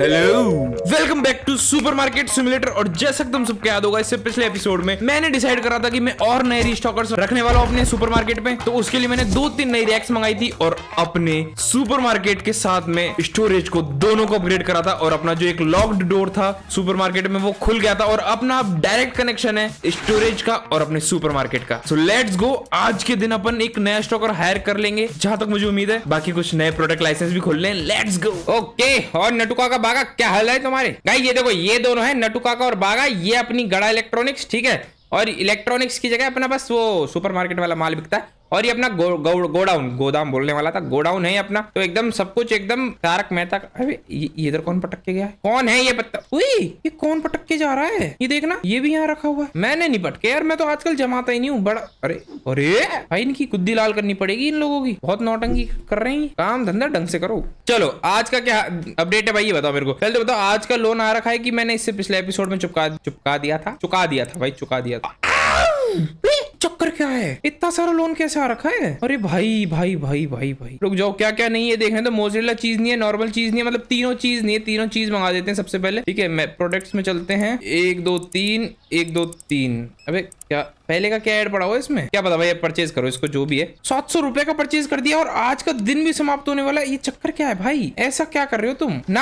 Hello welcome back to supermarket simulator और जैसा तुम सबको याद होगा इससे पिछले एपिसोड में मैंने डिसाइड करा था कि मैं और नए रिस्टॉकर्स रखने वाला हूँ अपने सुपरमार्केट में तो उसके लिए मैंने दो तीन नई रैक्स मंगाई थी और अपने सुपरमार्केट के साथ में स्टोरेज को दोनों को अपग्रेड करा था और अपना जो एक लॉक्ड डोर था मार्केट में वो खुल गया था और अपना डायरेक्ट कनेक्शन है स्टोरेज का और अपने मार्केट का सो लेट्स गो आज के दिन अपन एक नया स्टॉकर हायर कर लेंगे जहां तक मुझे उम्मीद है बाकी कुछ नए प्रोडक्ट लाइसेंस भी खोल लेट्स गो ओके और नटुका का बागा क्या हल है तुम्हारे गाई ये देखो ये दोनों है नटू काका और बागा ये अपनी गड़ा इलेक्ट्रॉनिक्स ठीक है और इलेक्ट्रॉनिक्स की जगह अपना बस वो सुपरमार्केट वाला माल बिकता है और ये अपना गो, गो, गोडाउन गोदाम बोलने वाला था गोडाउन है अपना तो एकदम सब कुछ एकदम तारक मेहता अरे ये इधर कौन पटक के गया है कौन है ये पत्ता उई ये कौन पटक के जा रहा है ये देखना ये भी यहाँ रखा हुआ है मैंने नहीं पटके यार मैं तो आजकल जमाता ही नहीं हूँ बड़ा अरे अरे भाई इनकी गुद्दी लाल करनी पड़ेगी इन लोगों की बहुत नौटंगी कर रही है काम धंधा ढंग से करो चलो आज का क्या अपडेट है भाई ये बताओ मेरे को पहले तो बताओ आज का लोन आ रखा है कि मैंने इससे पिछले एपिसोड में चुपका चुपका दिया था चुका दिया था भाई चुका दिया था चक्कर क्या है इतना सारा लोन कैसे आ रखा है अरे भाई भाई भाई भाई भाई रुक जाओ क्या क्या नहीं है देखने तो मोजिला चीज नहीं है नॉर्मल चीज नहीं है मतलब तीनों चीज नहीं है तीनों चीज मंगा देते हैं सबसे पहले ठीक है प्रोडक्ट्स में चलते हैं एक दो तीन एक दो तीन अबे क्या पहले का क्या एड पड़ा हुआ इसमें क्या पता भाई परचेज करो इसको जो भी है सात सौ रुपए का परचेज कर दिया और आज का दिन भी समाप्त होने वाला है ये चक्कर क्या है भाई ऐसा क्या कर रहे हो तुम ना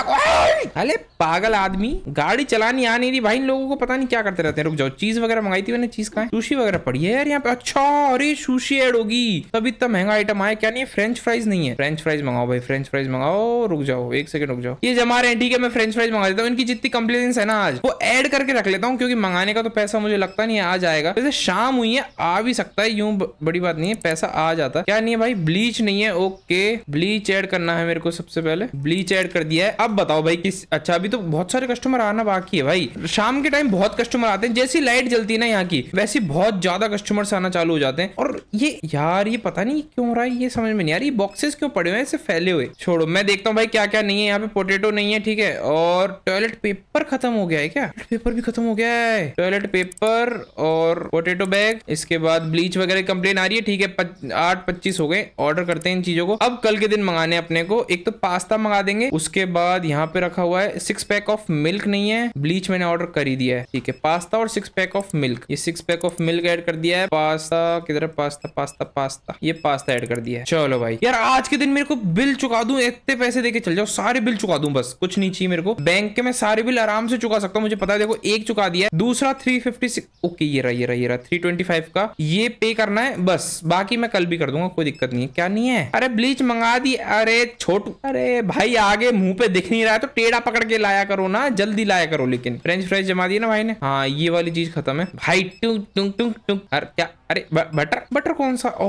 अरे पागल आदमी गाड़ी चलानी आ नहीं रही भाई इन लोगों को पता नहीं क्या करते रहते हैं रुक जाओ चीज वगैरह मंगाई थी मैंने चीज कहा सुशी वगैरह पड़ी है यार यहाँ पे अच्छा अरे सुशी एड होगी तब इतना महंगा आइटम आया क्या नहीं फ्रेंच फ्राइज नहीं है फ्रेंच फ्राइज मंगाओ भाई फ्रेंच फ्राइज मंगाओ रुक जाओ एक सेकंड रुक जाओ ये जमा रहे हैं ठीक है मैं फ्रेंच फ्राइज मंगा देता हूँ इनकी जितनी कंप्लेन है ना आज वो एड करके रख लेता हूँ क्योंकि मंगाने का तो पैसा मुझे लगता नहीं आज आएगा जाएगा वैसे शाम हुई है आ भी सकता है यूं बड़ी बात नहीं है पैसा आ जाता क्या नहीं है भाई ब्लीच नहीं है ओके ब्लीच एड करना है मेरे को सबसे पहले ब्लीच एड कर दिया है अब बताओ भाई किस अच्छा अभी तो बहुत सारे कस्टमर आना बाकी है भाई शाम के टाइम बहुत कस्टमर आते हैं जैसी लाइट जलती है ना यहाँ की वैसे बहुत ज्यादा कस्टमर्स आना चालू हो जाते हैं और ये यार ये पता नहीं क्यों हो रहा है ये समझ में नहीं आ रही बॉक्सेस क्यों पड़े हुए हैं फैले हुए छोड़ो मैं देखता हूँ भाई क्या क्या नहीं है यहाँ पे पोटेटो नहीं है ठीक है और टॉयलेट पेपर खत्म हो गया है क्या पेपर भी खत्म हो गया है टॉयलेट पेपर और पोटेटो बैग इसके बाद ब्लीच वगैरह कंप्लेन आ रही है ठीक है आठ पच्चीस हो गए ऑर्डर करते हैं इन चीजों को अब कल के दिन मंगाने अपने को एक तो पास्ता मंगा देंगे उसके बाद यहाँ पे रखा हुआ है सिक्स पैक ऑफ मिल्क नहीं है ब्लीच मैंने ऑर्डर कर ही दिया है ठीक है पास्ता और सिक्स पैक ऑफ मिल्क ये six pack of milk add कर दिया है पास्ता किधर पास्ता पास्ता पास्ता ये पास्ता एड कर दिया है चलो भाई यार आज के दिन मेरे को बिल चुका दू इतने पैसे देके चल जाओ सारे बिल चुका दू बस कुछ नहीं चाहिए मेरे को बैंक के मैं सारे बिल आराम से चुका सकता हूँ मुझे पता है देखो एक चुका दिया है दूसरा थ्री फिफ्टी ओके ये रही रहा ये रहा 325 का ये पे करना है बस बाकी मैं कल भी कर दूंगा कोई दिक्कत नहीं है क्या नहीं है अरे ब्लीच मंगा दी अरे छोटू अरे भाई आगे मुंह पे दिख नहीं रहा है तो टेढ़ा पकड़ के लाया करो ना जल्दी लाया करो लेकिन फ्रेंच फ्राइज जमा दिए ना भाई ने हाँ ये वाली चीज खत्म है भाई टुंग टुंग टुंग टुंग अरे क्या अरे बटर बटर कौन सा ओ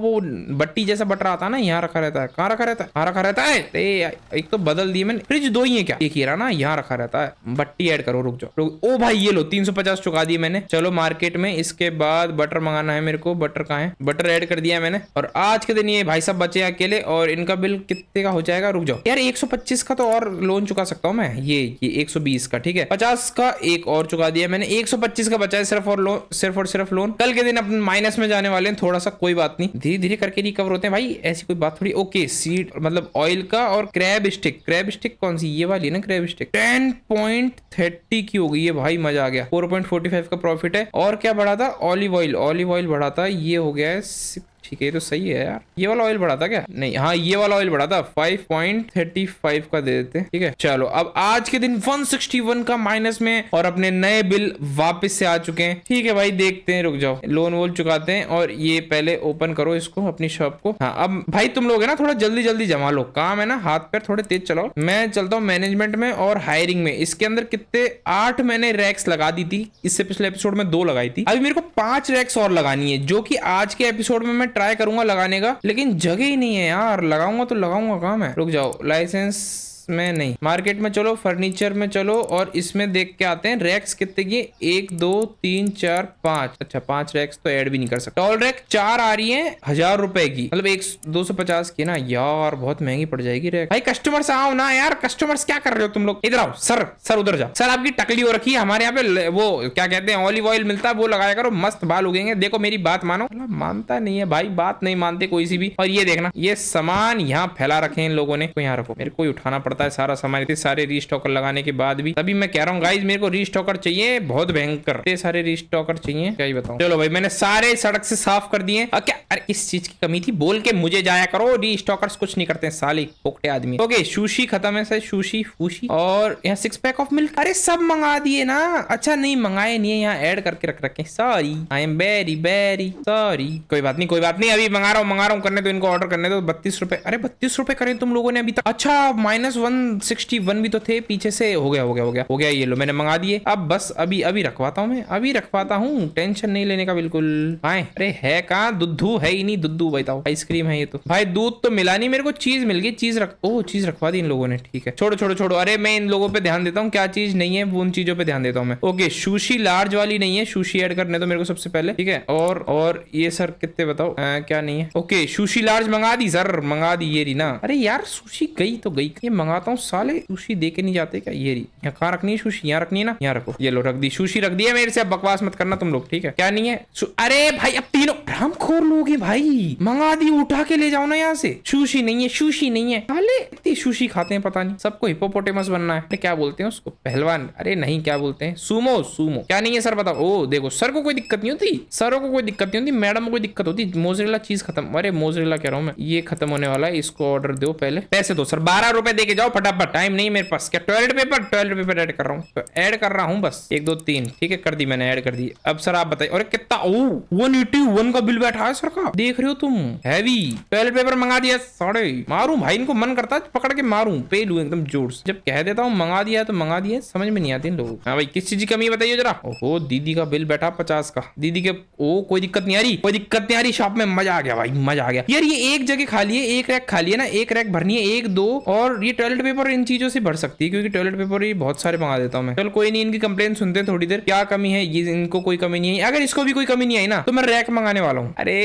वो बट्टी जैसा बटर आता है ना यहाँ रखा रहता है कहाँ रखा रहता है कहाँ रखा रहता है ए, एक तो बदल दिए मैंने फ्रिज दो ही है क्या ये रहा ना यहाँ रखा रहता है बट्टी ऐड करो रुक जाओ ओ भाई ये लो 350 चुका दिए मैंने चलो मार मार्केट में इसके बाद बटर मंगाना है मेरे को बटर कहा है बटर ऐड कर दिया मैंने और आज के दिन ये भाई साहब बचे अकेले और इनका बिल कितने का हो जाएगा रुक जाओ यार 125 का तो और लोन चुका सकता हूँ मैं ये ये 120 का ठीक है 50 का एक और चुका दिया मैंने 125 का बचा है सिर्फ और लोन सिर्फ और सिर्फ लोन कल के दिन अपने माइनस में जाने वाले हैं थोड़ा सा कोई बात नहीं धीरे धीरे करके रिकवर होते हैं भाई ऐसी कोई बात थोड़ी ओके सीड मतलब ऑयल का और क्रैब स्टिक क्रैब स्टिक कौन सी ये वाली ना क्रैब स्टिक टेन की हो गई है भाई मजा आ गया फोर का प्रॉफिट है और और क्या बढ़ाता ऑलिव ऑयल ऑलिव ऑयल बढ़ा था ये हो गया है ठीक है तो सही है यार ये वाला ऑयल बढ़ा था क्या नहीं हाँ ये वाला ऑयल बढ़ा था 5.35 का दे देते ठीक है चलो अब आज के दिन 161 का माइनस में और अपने नए बिल वापस से आ चुके हैं ठीक है भाई देखते हैं रुक जाओ लोन वोल चुकाते हैं और ये पहले ओपन करो इसको अपनी शॉप को हाँ अब भाई तुम लोग है ना थोड़ा जल्दी जल्दी जमा लो काम है ना हाथ पैर थोड़े तेज चलाओ मैं चलता हूँ मैनेजमेंट में और हायरिंग में इसके अंदर कितने आठ मैंने रैक्स लगा दी थी इससे पिछले एपिसोड में दो लगाई थी अभी मेरे को पांच रैक्स और लगानी है जो की आज के एपिसोड में मैं ट्राई करूंगा लगाने का लेकिन जगह ही नहीं है यार लगाऊंगा तो लगाऊंगा कहाँ है रुक जाओ लाइसेंस इसमें नहीं मार्केट में चलो फर्नीचर में चलो और इसमें देख के आते हैं रैक्स कितने की एक दो तीन चार पांच अच्छा पांच रैक्स तो ऐड भी नहीं कर सकते टॉल रैक चार आ रही है हजार रुपए की मतलब एक दो सौ पचास की ना यार बहुत महंगी पड़ जाएगी रैक भाई कस्टमर्स आओ ना यार कस्टमर्स क्या कर रहे हो तुम लोग इधर आओ सर सर उधर जाओ सर आपकी टकली हो रखी है हमारे यहाँ पे वो क्या कहते हैं ऑलिव ऑयल मिलता है वो लगाया करो मस्त बाल उगेंगे देखो मेरी बात मानो मतलब मानता नहीं है भाई बात नहीं मानते कोई सी भी और ये देखना ये सामान यहाँ फैला रखे इन लोगों ने तो यहाँ रखो मेरे को उठाना पड़ता पड़ता है सारा सामान सारे री स्टॉकर लगाने के बाद भी तभी मैं कह रहा हूँ गाइज मेरे को री स्टॉकर चाहिए बहुत भयंकर सारे री स्टॉकर चाहिए क्या ही बताऊँ चलो भाई मैंने सारे सड़क से साफ कर दिए क्या अरे इस चीज की कमी थी बोल के मुझे जाया करो री स्टॉकर्स कुछ नहीं करते साले पोकटे आदमी ओके सुशी खत्म है सर सुशी फूशी और यहाँ सिक्स पैक ऑफ मिल्क अरे सब मंगा दिए ना अच्छा नहीं मंगाए नहीं है यहाँ एड करके रख रखे sorry I am very very sorry कोई बात नहीं कोई बात नहीं अभी मंगा रहा हूँ मंगा रहा हूँ करने तो इनको ऑर्डर करने दो बत्तीस रुपए अरे बत्तीस रुपए करें तुम लोगों ने अभी तक अच्छा माइनस 161 भी तो थे पीछे से हो गया हो गया हो गया हो गया ये लो मैंने मंगा दिए अब बस अभी अभी रखवाता हूँ मैं अभी रखवाता हूँ टेंशन नहीं लेने का बिल्कुल आए अरे है कहा दुद्धू है ही नहीं दुद्धू बताओ आइसक्रीम है ये तो भाई दूध तो मिला नहीं मेरे को चीज मिल गई चीज रख ओ चीज रखवा दी इन लोगों ने ठीक है छोड़ो छोड़ो छोड़ो अरे मैं इन लोगों पर ध्यान देता हूँ क्या चीज नहीं है उन चीजों पर ध्यान देता हूँ मैं ओके सुशी लार्ज वाली नहीं है सुशी एड करने तो मेरे को सबसे पहले ठीक है और और ये सर कितने बताओ आ, क्या नहीं है ओके सुशी लार्ज मंगा दी सर मंगा दी ये ना अरे यार सुशी गई तो गई ये मंगा दिखाता हूँ साले सुशी दे के नहीं जाते क्या ये रही यहाँ कहाँ रखनी है सुशी यहाँ रखनी है ना यहाँ रखो ये लो रख दी सुशी रख दिया मेरे से अब बकवास मत करना तुम लोग ठीक है क्या नहीं है अरे भाई अब तीनों राम खोर लोगे भाई मंगा दी उठा के ले जाओ ना यहाँ से सुशी नहीं है सुशी नहीं है साले इतनी सुशी खाते हैं पता नहीं सबको हिपोपोटेमस बनना है क्या बोलते हैं उसको पहलवान अरे नहीं क्या बोलते हैं सुमो सुमो क्या नहीं है सर बताओ ओ देखो सर को कोई दिक्कत नहीं होती सरों को कोई दिक्कत नहीं होती मैडम कोई दिक्कत होती मोजरेला चीज खत्म अरे मोजरेला कह रहा हूँ मैं ये खत्म होने वाला है इसको ऑर्डर दो पहले पैसे दो सर बारह रुपए दे के जाओ जाओ फटाफट टाइम नहीं मेरे पास क्या toilet paper toilet paper add कर रहा हूँ तो ऐड कर रहा हूँ बस एक दो तीन ठीक है कर दी मैंने ऐड कर दी अब सर आप बताइए और कितना वन एटी वन का बिल बैठा है सर का देख रहे हो तुम हैवी टॉयलेट पेपर मंगा दिया साढ़े मारू भाई इनको मन करता है पकड़ के मारू पे लू एकदम जोर से जब कह देता हूँ मंगा दिया तो मंगा दिया समझ में नहीं आती लोग हाँ भाई किस चीज की कमी बताइए जरा ओहो दीदी का बिल बैठा पचास का दीदी के ओ कोई दिक्कत नहीं आ रही कोई दिक्कत नहीं आ रही शॉप में मजा आ गया भाई मजा आ गया यार ये एक जगह खाली है एक रैक खाली है ना एक रैक भरनी है एक दो और ये टॉयलेट टॉयलेट पेपर इन चीजों से भर सकती है क्योंकि टॉयलेट पेपर ही बहुत सारे मंगा देता हूँ मैं चल कोई नहीं इनकी कंप्लेन सुनते हैं थोड़ी देर क्या कमी है ये इनको कोई कमी नहीं है अगर इसको भी कोई कमी नहीं आई ना तो मैं रैक मंगाने वाला हूँ अरे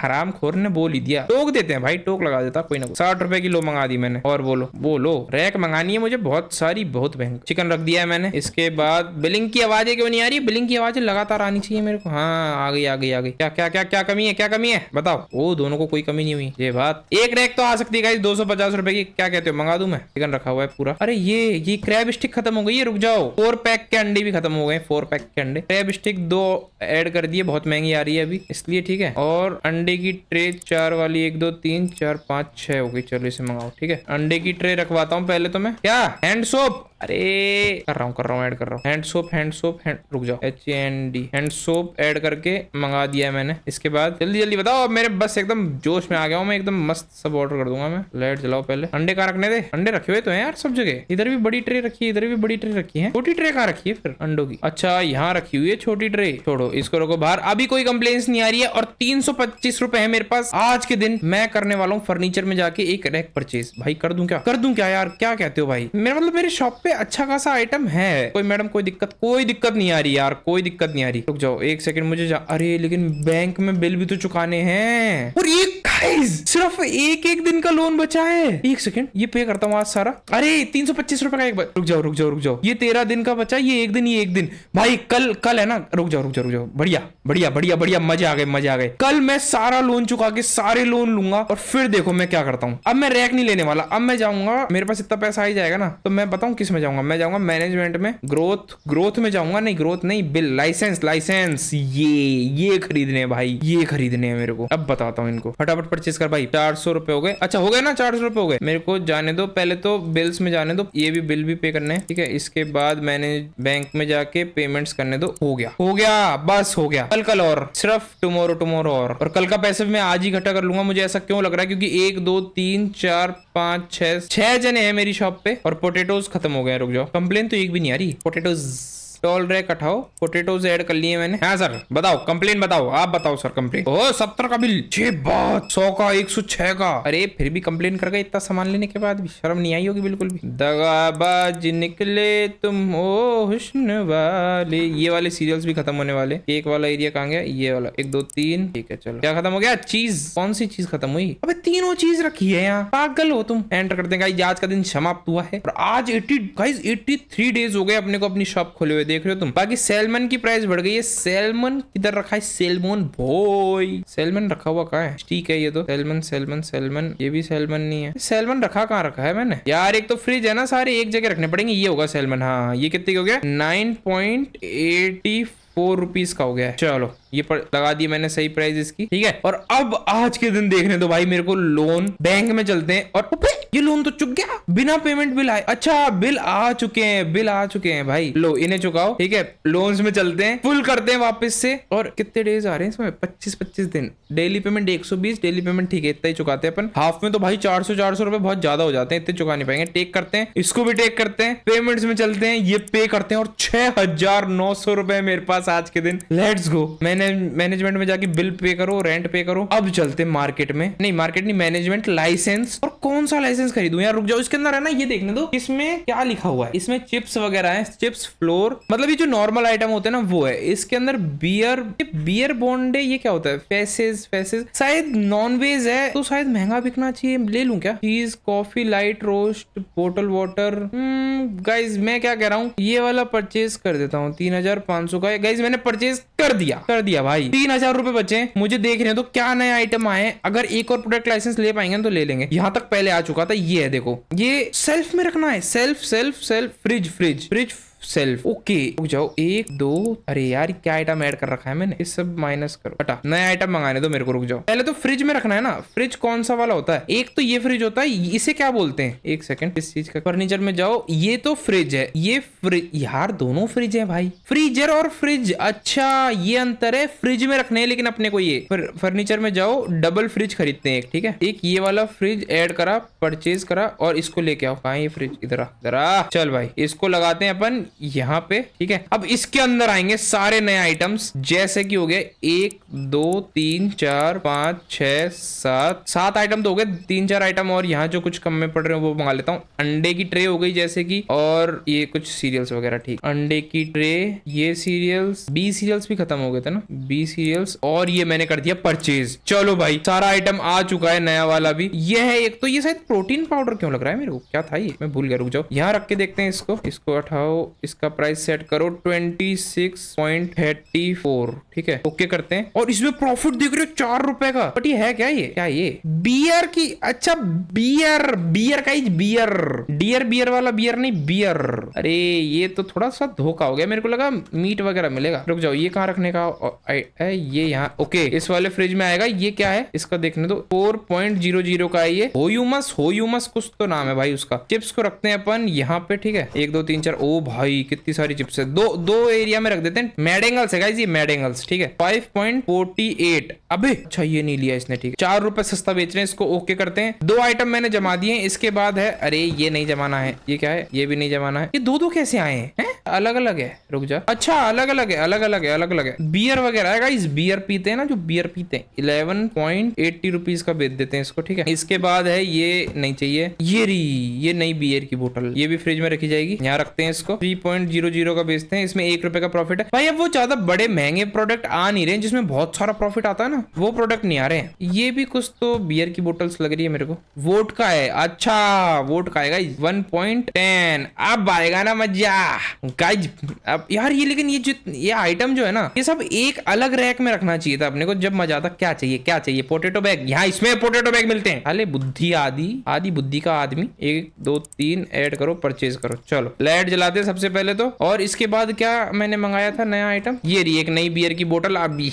हराम खोर ने बोल ही दिया टोक देते हैं भाई टोक लगा देता कोई ना कोई साठ रुपए किलो मंगा दी मैंने और बोलो बोलो रैक मंगानी है मुझे बहुत सारी बहुत महंगी चिकन रख दिया है मैंने इसके बाद बिलिंग की आवाजें क्यों नहीं आ रही बिलिंग की आवाजें लगातार आनी चाहिए मेरे को हाँ आ गई आ गई आ गई क्या क्या क्या क्या कमी है क्या कमी है बताओ वो दोनों को कोई कमी नहीं हुई ये बात एक रैक तो आ सकती है दो सौ पचास रुपए की क्या कहते हो मंगा दू मैं चिकन रखा हुआ है पूरा अरे ये ये क्रैब स्टिक खत्म हो गई है रुक जाओ फोर पैक के अंडे भी खत्म हो गए फोर पैक के अंडे क्रैब स्टिक दो ऐड कर दिए बहुत महंगी आ रही है अभी इसलिए ठीक है और अंडे की ट्रे चार वाली एक दो तीन चार पाँच छह हो गई चलो इसे मंगाओ ठीक है अंडे की ट्रे रखवाता हूँ पहले तो मैं क्या हैंड सोप अरे कर रहा हूँ कर रहा हूँ ऐड कर रहा हूँ hand soap hand soap hand रुक जाओ H N D hand soap add करके मंगा दिया मैंने इसके बाद जल्दी जल्दी बताओ अब मेरे बस एकदम जोश में आ गया हूँ मैं एकदम मस्त सब ऑर्डर कर दूंगा मैं लाइट जलाओ पहले अंडे कहाँ रखने दे अंडे रखे हुए तो है यार सब जगह इधर भी बड़ी ट्रे रखी है इधर भी बड़ी ट्रे रखी है छोटी ट्रे कहाँ रखी है फिर अंडो की अच्छा यहाँ रखी हुई है छोटी ट्रे छोड़ो इसको रखो बाहर अभी कोई कंप्लेन नहीं आ रही है और तीन सौ पच्चीस रुपए है मेरे पास आज के दिन मैं करने वाला हूँ फर्नीचर में जाके एक रैक परचेज भाई कर दूं क्या कर दूं क्या यार क्या कहते हो भाई मेरा मतलब मेरे शॉप पे पे अच्छा खासा आइटम है कोई मैडम कोई दिक्कत कोई दिक्कत नहीं आ रही यार कोई दिक्कत नहीं आ रही रुक जाओ एक सेकंड मुझे जा अरे लेकिन बैंक में बिल भी तो चुकाने हैं और ये गाइस सिर्फ एक एक दिन का लोन बचा है एक सेकंड ये पे करता हूँ आज सारा अरे तीन सौ पच्चीस रुपए का एक रुक जाओ रुक जाओ रुक जाओ ये तेरह दिन का बचा ये एक दिन ये एक दिन भाई कल कल है ना रुक जाओ रुक जाओ रुक जाओ बढ़िया बढ़िया बढ़िया बढ़िया मजे आ गए मजे आ गए कल मैं सारा लोन चुका के सारे लोन लूंगा और फिर देखो मैं क्या करता हूँ अब मैं रैक नहीं लेने वाला अब मैं जाऊंगा मेरे पास इतना पैसा आ ही जाएगा ना तो मैं बताऊँ किस में में जाऊंगा मैं जाऊंगा मैनेजमेंट में ग्रोथ ग्रोथ में जाऊंगा नहीं ग्रोथ नहीं बिल लाइसेंस लाइसेंस ये ये खरीदने भाई ये खरीदने हैं मेरे को अब बताता हूँ इनको फटाफट परचेस कर भाई चार सौ रुपए हो गए अच्छा हो गए ना चार सौ रुपए हो गए मेरे को जाने दो पहले तो बिल्स में जाने दो ये भी बिल भी पे करने हैं ठीक है इसके बाद मैंने बैंक में जाके पेमेंट्स करने दो हो गया हो गया बस हो गया कल कल और सिर्फ टुमोरो टुमोरो और कल का पैसे मैं आज ही इकट्ठा कर लूंगा मुझे ऐसा क्यों लग रहा है क्योंकि एक दो तीन चार पाँच छह छह जने हैं मेरी शॉप पे और पोटेटोज खत्म हो गए रुक जाओ कंप्लेन तो एक भी नहीं आ रही पोटेटोज टोल रे कठाओ पोटेटोज ऐड कर लिए मैंने हाँ सर बताओ कंप्लेन बताओ आप बताओ सर कंप्लेन ओ सत्तर का बिल बात सौ का एक सौ छह का अरे फिर भी कंप्लेन कर गए इतना सामान लेने के बाद भी शर्म नहीं आई होगी बिल्कुल भी दगाबाज निकले तुम ओ हुस्न वाले ये वाले सीरियल्स भी खत्म होने वाले एक वाला एरिया कहाँ गया ये वाला एक दो तीन ठीक है चलो क्या खत्म हो गया चीज कौन सी चीज खत्म हुई अब तीनों चीज रखी है यहाँ पागल हो तुम एंटर करते दे आज का दिन समाप्त हुआ है और आज eighty guys eighty three days हो गए अपने को अपनी शॉप खोले हुए देख रहे हो तुम बाकी सेलमन की प्राइस बढ़ गई है सेलमन किधर रखा है सेलमोन भोई सेलमन रखा हुआ कहा है ठीक है ये तो सेलमन सेलमन सेलमन ये भी सेलमन नहीं है सेलमन रखा कहाँ रखा है मैंने यार एक तो फ्रिज है ना सारे एक जगह रखने पड़ेंगे ये होगा सेलमन हाँ, हाँ ये कितने हो गया nine point eighty four rupees का हो गया चलो ये लगा दी मैंने सही प्राइस इसकी ठीक है और अब आज के दिन देखने दो भाई मेरे को लोन बैंक में चलते हैं और ये लोन तो चुक गया बिना पेमेंट बिल आए अच्छा बिल आ चुके हैं बिल आ चुके हैं भाई लो इन्हें चुकाओ ठीक है लोन्स में चलते हैं फुल करते हैं वापस से और कितने डेज आ रहे हैं इसमें पच्चीस पच्चीस दिन डेली पेमेंट एक सौ बीस डेली पेमेंट ठीक है इतना ही चुकाते हैं अपन हाफ में तो भाई चार सौ चार सौ रुपए बहुत ज्यादा हो जाते हैं इतने चुका नहीं पाएंगे टेक करते हैं इसको भी टेक करते हैं पेमेंट्स में चलते हैं ये पे करते हैं और छह हजार नौ सौ रुपए मेरे पास आज के दिन लेट्स गो मैंने मैनेजमेंट में जाके बिल पे करो रेंट पे करो अब चलते मार्केट में नहीं मार्केट नहीं मैनेजमेंट लाइसेंस और कौन सा लाइसेंस खरीदू यार रुक जाओ इसके अंदर है ना ये देखने दो इसमें क्या लिखा हुआ है इसमें चिप्स वगैरह है चिप्स फ्लोर मतलब ये जो नॉर्मल आइटम होते हैं ना वो है इसके अंदर बियर बियर बॉन्डे ये क्या होता है फेसेस फेसेस शायद नॉनवेज है तो शायद महंगा बिकना चाहिए ले लू क्या चीज coffee light roast bottle water guys मैं क्या कह रहा हूँ ये वाला परचेज कर देता हूँ तीन हजार पांच सौ का गाइज मैंने परचेज कर दिया कर दिया दिया भाई तीन हजार रुपए बचे मुझे देख रहे हैं तो क्या नया आइटम आए अगर एक और प्रोडक्ट लाइसेंस ले पाएंगे तो ले लेंगे यहाँ तक पहले आ चुका था ये है देखो ये सेल्फ में रखना है shelf shelf shelf fridge fridge fridge shelf okay रुक जाओ एक दो अरे यार क्या आइटम ऐड कर रखा है मैंने ये सब माइनस करो हटा नया आइटम मंगाने दो मेरे को रुक जाओ पहले तो फ्रिज में रखना है ना फ्रिज कौन सा वाला होता है एक तो ये फ्रिज होता है इसे क्या बोलते हैं एक सेकंड इस चीज का फर्नीचर में जाओ ये तो फ्रिज है ये फ्रिज यार दोनों फ्रिज है भाई फ्रीजर और फ्रिज अच्छा ये अंतर है फ्रिज में रखने लेकिन अपने को ये फर्नीचर में जाओ डबल फ्रिज खरीदते हैं एक ठीक है एक ये वाला फ्रिज एड करा परचेज करा और इसको लेके आओ कहा ये फ्रिज इधर चल भाई इसको लगाते हैं अपन यहाँ पे ठीक है अब इसके अंदर आएंगे सारे नए आइटम्स जैसे कि हो गए एक दो तीन चार पाँच छ सात सात आइटम तो हो गए तीन चार आइटम और यहाँ जो कुछ कम में पड़ रहे हो वो मंगा लेता हूँ अंडे की ट्रे हो गई जैसे की और ये कुछ सीरियल्स वगैरह ठीक अंडे की ट्रे ये सीरियल्स बी सीरियल्स भी खत्म हो गए थे ना बी सीरियल्स और ये मैंने कर दिया परचेज चलो भाई सारा आइटम आ चुका है नया वाला भी ये है एक तो ये शायद प्रोटीन पाउडर क्यों लग रहा है मेरे को क्या था ये मैं भूल गया रुक जाओ यहाँ रख के देखते हैं इसको इसको उठाओ इसका प्राइस सेट करो twenty six point thirty four ठीक है ओके okay करते हैं और इसमें प्रॉफिट देख रहे हो चार रुपए का बट ये है क्या ये क्या ये बियर की अच्छा बियर बियर का बियर डियर बियर वाला बियर नहीं बियर अरे ये तो थोड़ा सा धोखा हो गया मेरे को लगा मीट वगैरह मिलेगा रुक जाओ ये कहाँ रखने का ये यहाँ ओके इस वाले फ्रिज में आएगा ये क्या है इसका देखने दो फोर पॉइंट जीरो जीरो का है ये हो यूमस कुछ तो नाम है भाई उसका चिप्स को रखते हैं अपन यहाँ पे ठीक है एक दो तीन चार ओ भाई भाई कितनी सारी चिप्स है दो दो एरिया में रख देते हैं मेड एंगल्स है ये मेड एंगल्स ठीक है फाइव पॉइंट फोर्टी एट अभी अच्छा ये नहीं लिया इसने ठीक है चार रुपए सस्ता बेच रहे हैं इसको ओके करते हैं दो आइटम मैंने जमा दिए इसके बाद है अरे ये नहीं जमाना है ये क्या है ये भी नहीं जमाना है ये दो दो कैसे आए हैं है? अलग अलग है रुक जा अच्छा अलग अलग है अलग अलग है अलग अलग है बियर वगैरह है इस बियर पीते हैं ना जो बियर पीते हैं इलेवन पॉइंट एट्टी रुपीज का बेच देते हैं इसको ठीक है इसके बाद है ये नहीं चाहिए ये री ये नई बियर की बोतल ये भी फ्रिज में रखी जाएगी यहाँ रखते हैं इसको थ्री पॉइंट जीरो जीरो का बेचते हैं इसमें एक रुपए का प्रॉफिट है भाई अब वो ज्यादा बड़े महंगे प्रोडक्ट आ नहीं रहे जिसमें बहुत सारा प्रॉफिट आता है ना वो प्रोडक्ट नहीं आ रहे हैं ये भी कुछ तो बियर की बोटल्स लग रही है मेरे को वोट का है अच्छा वोट का है गाइज वन पॉइंट टेन अब आएगा ना मजा गाइज अब यार ये लेकिन ये जो ये आइटम जो है ना ये सब एक अलग रैक में रखना चाहिए था अपने को जब मजा आता क्या चाहिए क्या चाहिए पोटेटो बैग यहाँ इसमें पोटेटो बैग मिलते हैं अरे बुद्धि आदि आदि बुद्धि का आदमी एक दो तीन ऐड करो परचेज करो चलो लाइट जलाते सबसे पहले तो और इसके बाद क्या मैंने मंगाया था नया आइटम ये रही एक नई बियर की आप अभी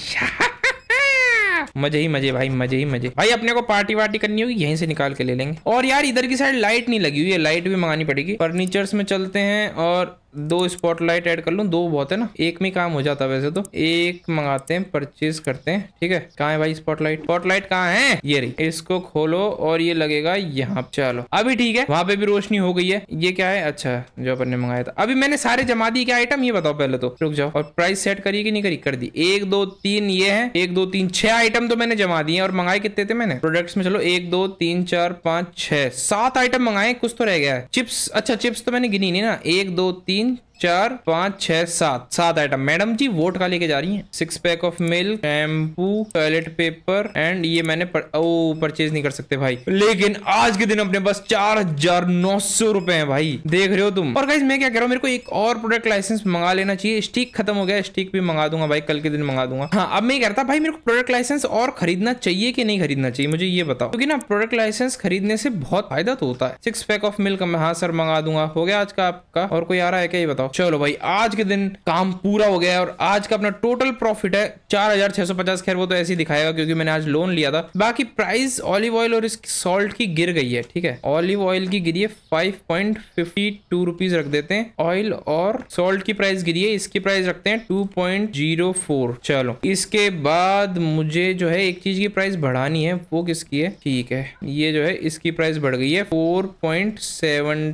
मजे ही मजे भाई मजे ही मजे भाई अपने को पार्टी वार्टी करनी होगी यहीं से निकाल के ले लेंगे और यार इधर की साइड लाइट नहीं लगी हुई है लाइट भी मंगानी पड़ेगी फर्नीचर्स में चलते हैं और दो स्पॉटलाइट ऐड कर लूँ दो बहुत है ना एक में काम हो जाता वैसे तो एक मंगाते हैं परचेज करते हैं ठीक है कहाँ है भाई स्पॉटलाइट स्पॉटलाइट कहाँ है ये रही इसको खोलो और ये लगेगा यहाँ चलो अभी ठीक है वहां पे भी रोशनी हो गई है ये क्या है अच्छा जो अपन ने मंगाया था अभी मैंने सारे जमा दिए क्या आइटम ये बताओ पहले तो रुक जाओ और प्राइस सेट करिए कि नहीं करी कर दी एक दो तीन ये है एक दो तीन छह आइटम तो मैंने जमा दिए और मंगाए कितने थे मैंने प्रोडक्ट्स में चलो एक दो तीन चार पाँच छह सात आइटम मंगाए कुछ तो रह गया है चिप्स अच्छा चिप्स तो मैंने गिनी नहीं ना एक दो तीन चार पाँच छह सात सात आइटम मैडम जी वोट का लेके जा रही हैं six pack of milk shampoo toilet paper and ये मैंने पर, ओ परचेज नहीं कर सकते भाई लेकिन आज के दिन अपने पास चार हजार नौ सौ रुपए है भाई देख रहे हो तुम और गाइज मैं क्या कह रहा हूँ मेरे को एक और प्रोडक्ट लाइसेंस मंगा लेना चाहिए स्टिक खत्म हो गया स्टिक भी मंगा दूंगा भाई कल के दिन मंगा दूंगा हाँ अब मैं कहता भाई मेरे को प्रोडक्ट लाइसेंस और खरीदना चाहिए कि नहीं खरीदना चाहिए मुझे ये बताओ क्योंकि ना प्रोडक्ट लाइसेंस खरीदने से बहुत फायदा तो होता है सिक्स पैक ऑफ मिल्क हाँ सर मंगा दूंगा हो गया आज का आपका और कोई आ रहा है क्या ये बताओ बताओ चलो भाई आज के दिन काम पूरा हो गया है और आज का अपना टोटल प्रॉफिट है चार हजार छह सौ पचास खैर वो तो ऐसे ही दिखाएगा क्योंकि मैंने आज लोन लिया था बाकी प्राइस ऑलिव ऑयल और इसकी सॉल्ट की गिर गई है ठीक है ऑलिव ऑयल की गिरी है five point fifty two rupees रख देते हैं ऑयल और सॉल्ट की प्राइस गिरी है इसकी प्राइस रखते हैं टू पॉइंट जीरो फोर चलो इसके बाद मुझे जो है एक चीज की प्राइस बढ़ानी है वो किसकी है ठीक है ये जो है इसकी प्राइस बढ़ गई है फोर पॉइंट सेवन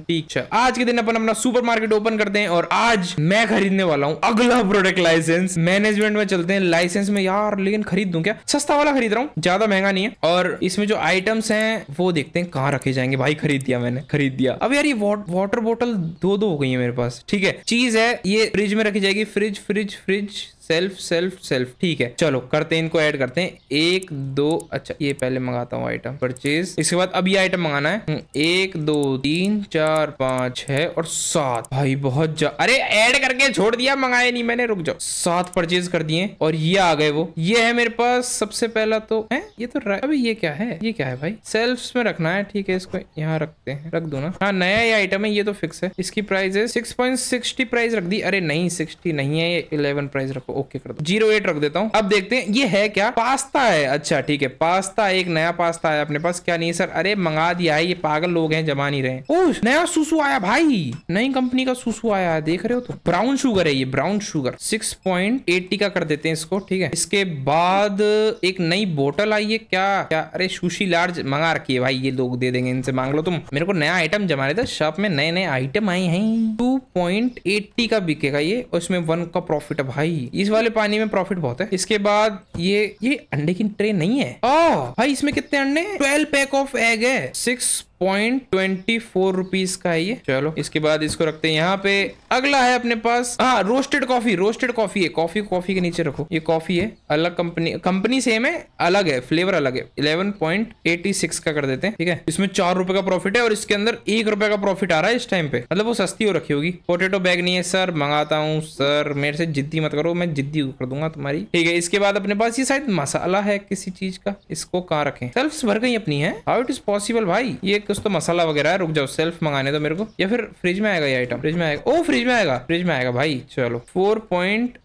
आज के दिन अपन अपना सुपर मार्केट ओपन करते हैं और और आज मैं खरीदने वाला हूँ अगला प्रोडक्ट लाइसेंस मैनेजमेंट में चलते हैं लाइसेंस में यार लेकिन खरीद दू क्या सस्ता वाला खरीद रहा हूँ ज्यादा महंगा नहीं है और इसमें जो आइटम्स है वो देखते हैं कहाँ रखे जाएंगे भाई खरीद दिया मैंने खरीद दिया अब यार ये वाटर बोटल दो दो हो गई है मेरे पास ठीक है चीज है ये फ्रिज में रखी जाएगी fridge fridge fridge shelf shelf shelf ठीक है चलो करते हैं इनको ऐड करते हैं एक दो अच्छा ये पहले मंगाता हूँ आइटम परचेज इसके बाद अब ये आइटम मंगाना है हम्म, एक दो तीन चार पाँच छह और सात भाई बहुत जा अरे ऐड करके छोड़ दिया मंगाए नहीं मैंने रुक जाओ सात परचेज कर दिए और ये आ गए वो ये है मेरे पास सबसे पहला तो है ये तो अभी ये क्या है ये क्या है भाई सेल्फ में रखना है ठीक है इसको यहाँ रखते हैं रख दो ना हाँ नया ये आइटम है ये तो फिक्स है इसकी प्राइस है सिक्स पॉइंट सिक्सटी प्राइस रख दी अरे नहीं सिक्सटी नहीं है ये इलेवन प्राइस रखो ओके कर दो जीरो एट रख देता हूँ अब देखते हैं ये है क्या पास्ता है अच्छा ठीक है पास्ता एक नया पास्ता है अपने पास क्या नहीं सर अरे मंगा दिया है ये पागल लोग हैं जमा नहीं रहे ओह नया सुसु आया भाई नई कंपनी का सुसु आया है देख रहे हो तो ब्राउन शुगर है ये ब्राउन शुगर सिक्स का कर देते हैं इसको ठीक है इसके बाद एक नई बोटल आई है क्या क्या अरे सुशी लार्ज मंगा रखी है भाई ये लोग दे देंगे इनसे मांग लो तुम मेरे को नया आइटम जमा रहे थे शॉप में नए नए आइटम आए हैं टू पॉइंट एट्टी का बिकेगा ये और इसमें वन का प्रॉफिट है भाई ये इस वाले पानी में प्रॉफिट बहुत है इसके बाद ये ये अंडे की ट्रे नहीं है ओ भाई इसमें कितने अंडे ट्वेल्व पैक ऑफ एग है six point twenty four rupees का है ये चलो इसके बाद इसको रखते हैं यहाँ पे अगला है अपने पास हाँ रोस्टेड कॉफी रोस्टेड कॉफी है कॉफी कॉफी के नीचे रखो ये कॉफी है अलग कंपनी कंपनी सेम है अलग है फ्लेवर अलग है इलेवन पॉइंट एटी सिक्स का कर देते हैं ठीक है इसमें चार रुपए का प्रॉफिट है और इसके अंदर एक रुपए का प्रॉफिट आ रहा है इस टाइम पे मतलब वो सस्ती हो रखी होगी पोटेटो बैग नहीं है सर मंगाता हूँ सर मेरे से जिद्दी मत करो मैं जिद्दी कर दूंगा तुम्हारी ठीक है इसके बाद अपने पास ये शायद मसाला है किसी चीज का इसको कहाँ रखें सेल्फ भर गई अपनी है हाउ इट इज पॉसिबल भाई ये एक कुछ तो मसाला वगैरह है रुक जाओ सेल्फ मंगाने दो मेरे को या फिर फ्रिज में आएगा ये आइटम फ्रिज में आएगा ओ फ्रिज में आएगा फ्रिज में आएगा भाई चलो फोर पॉइंट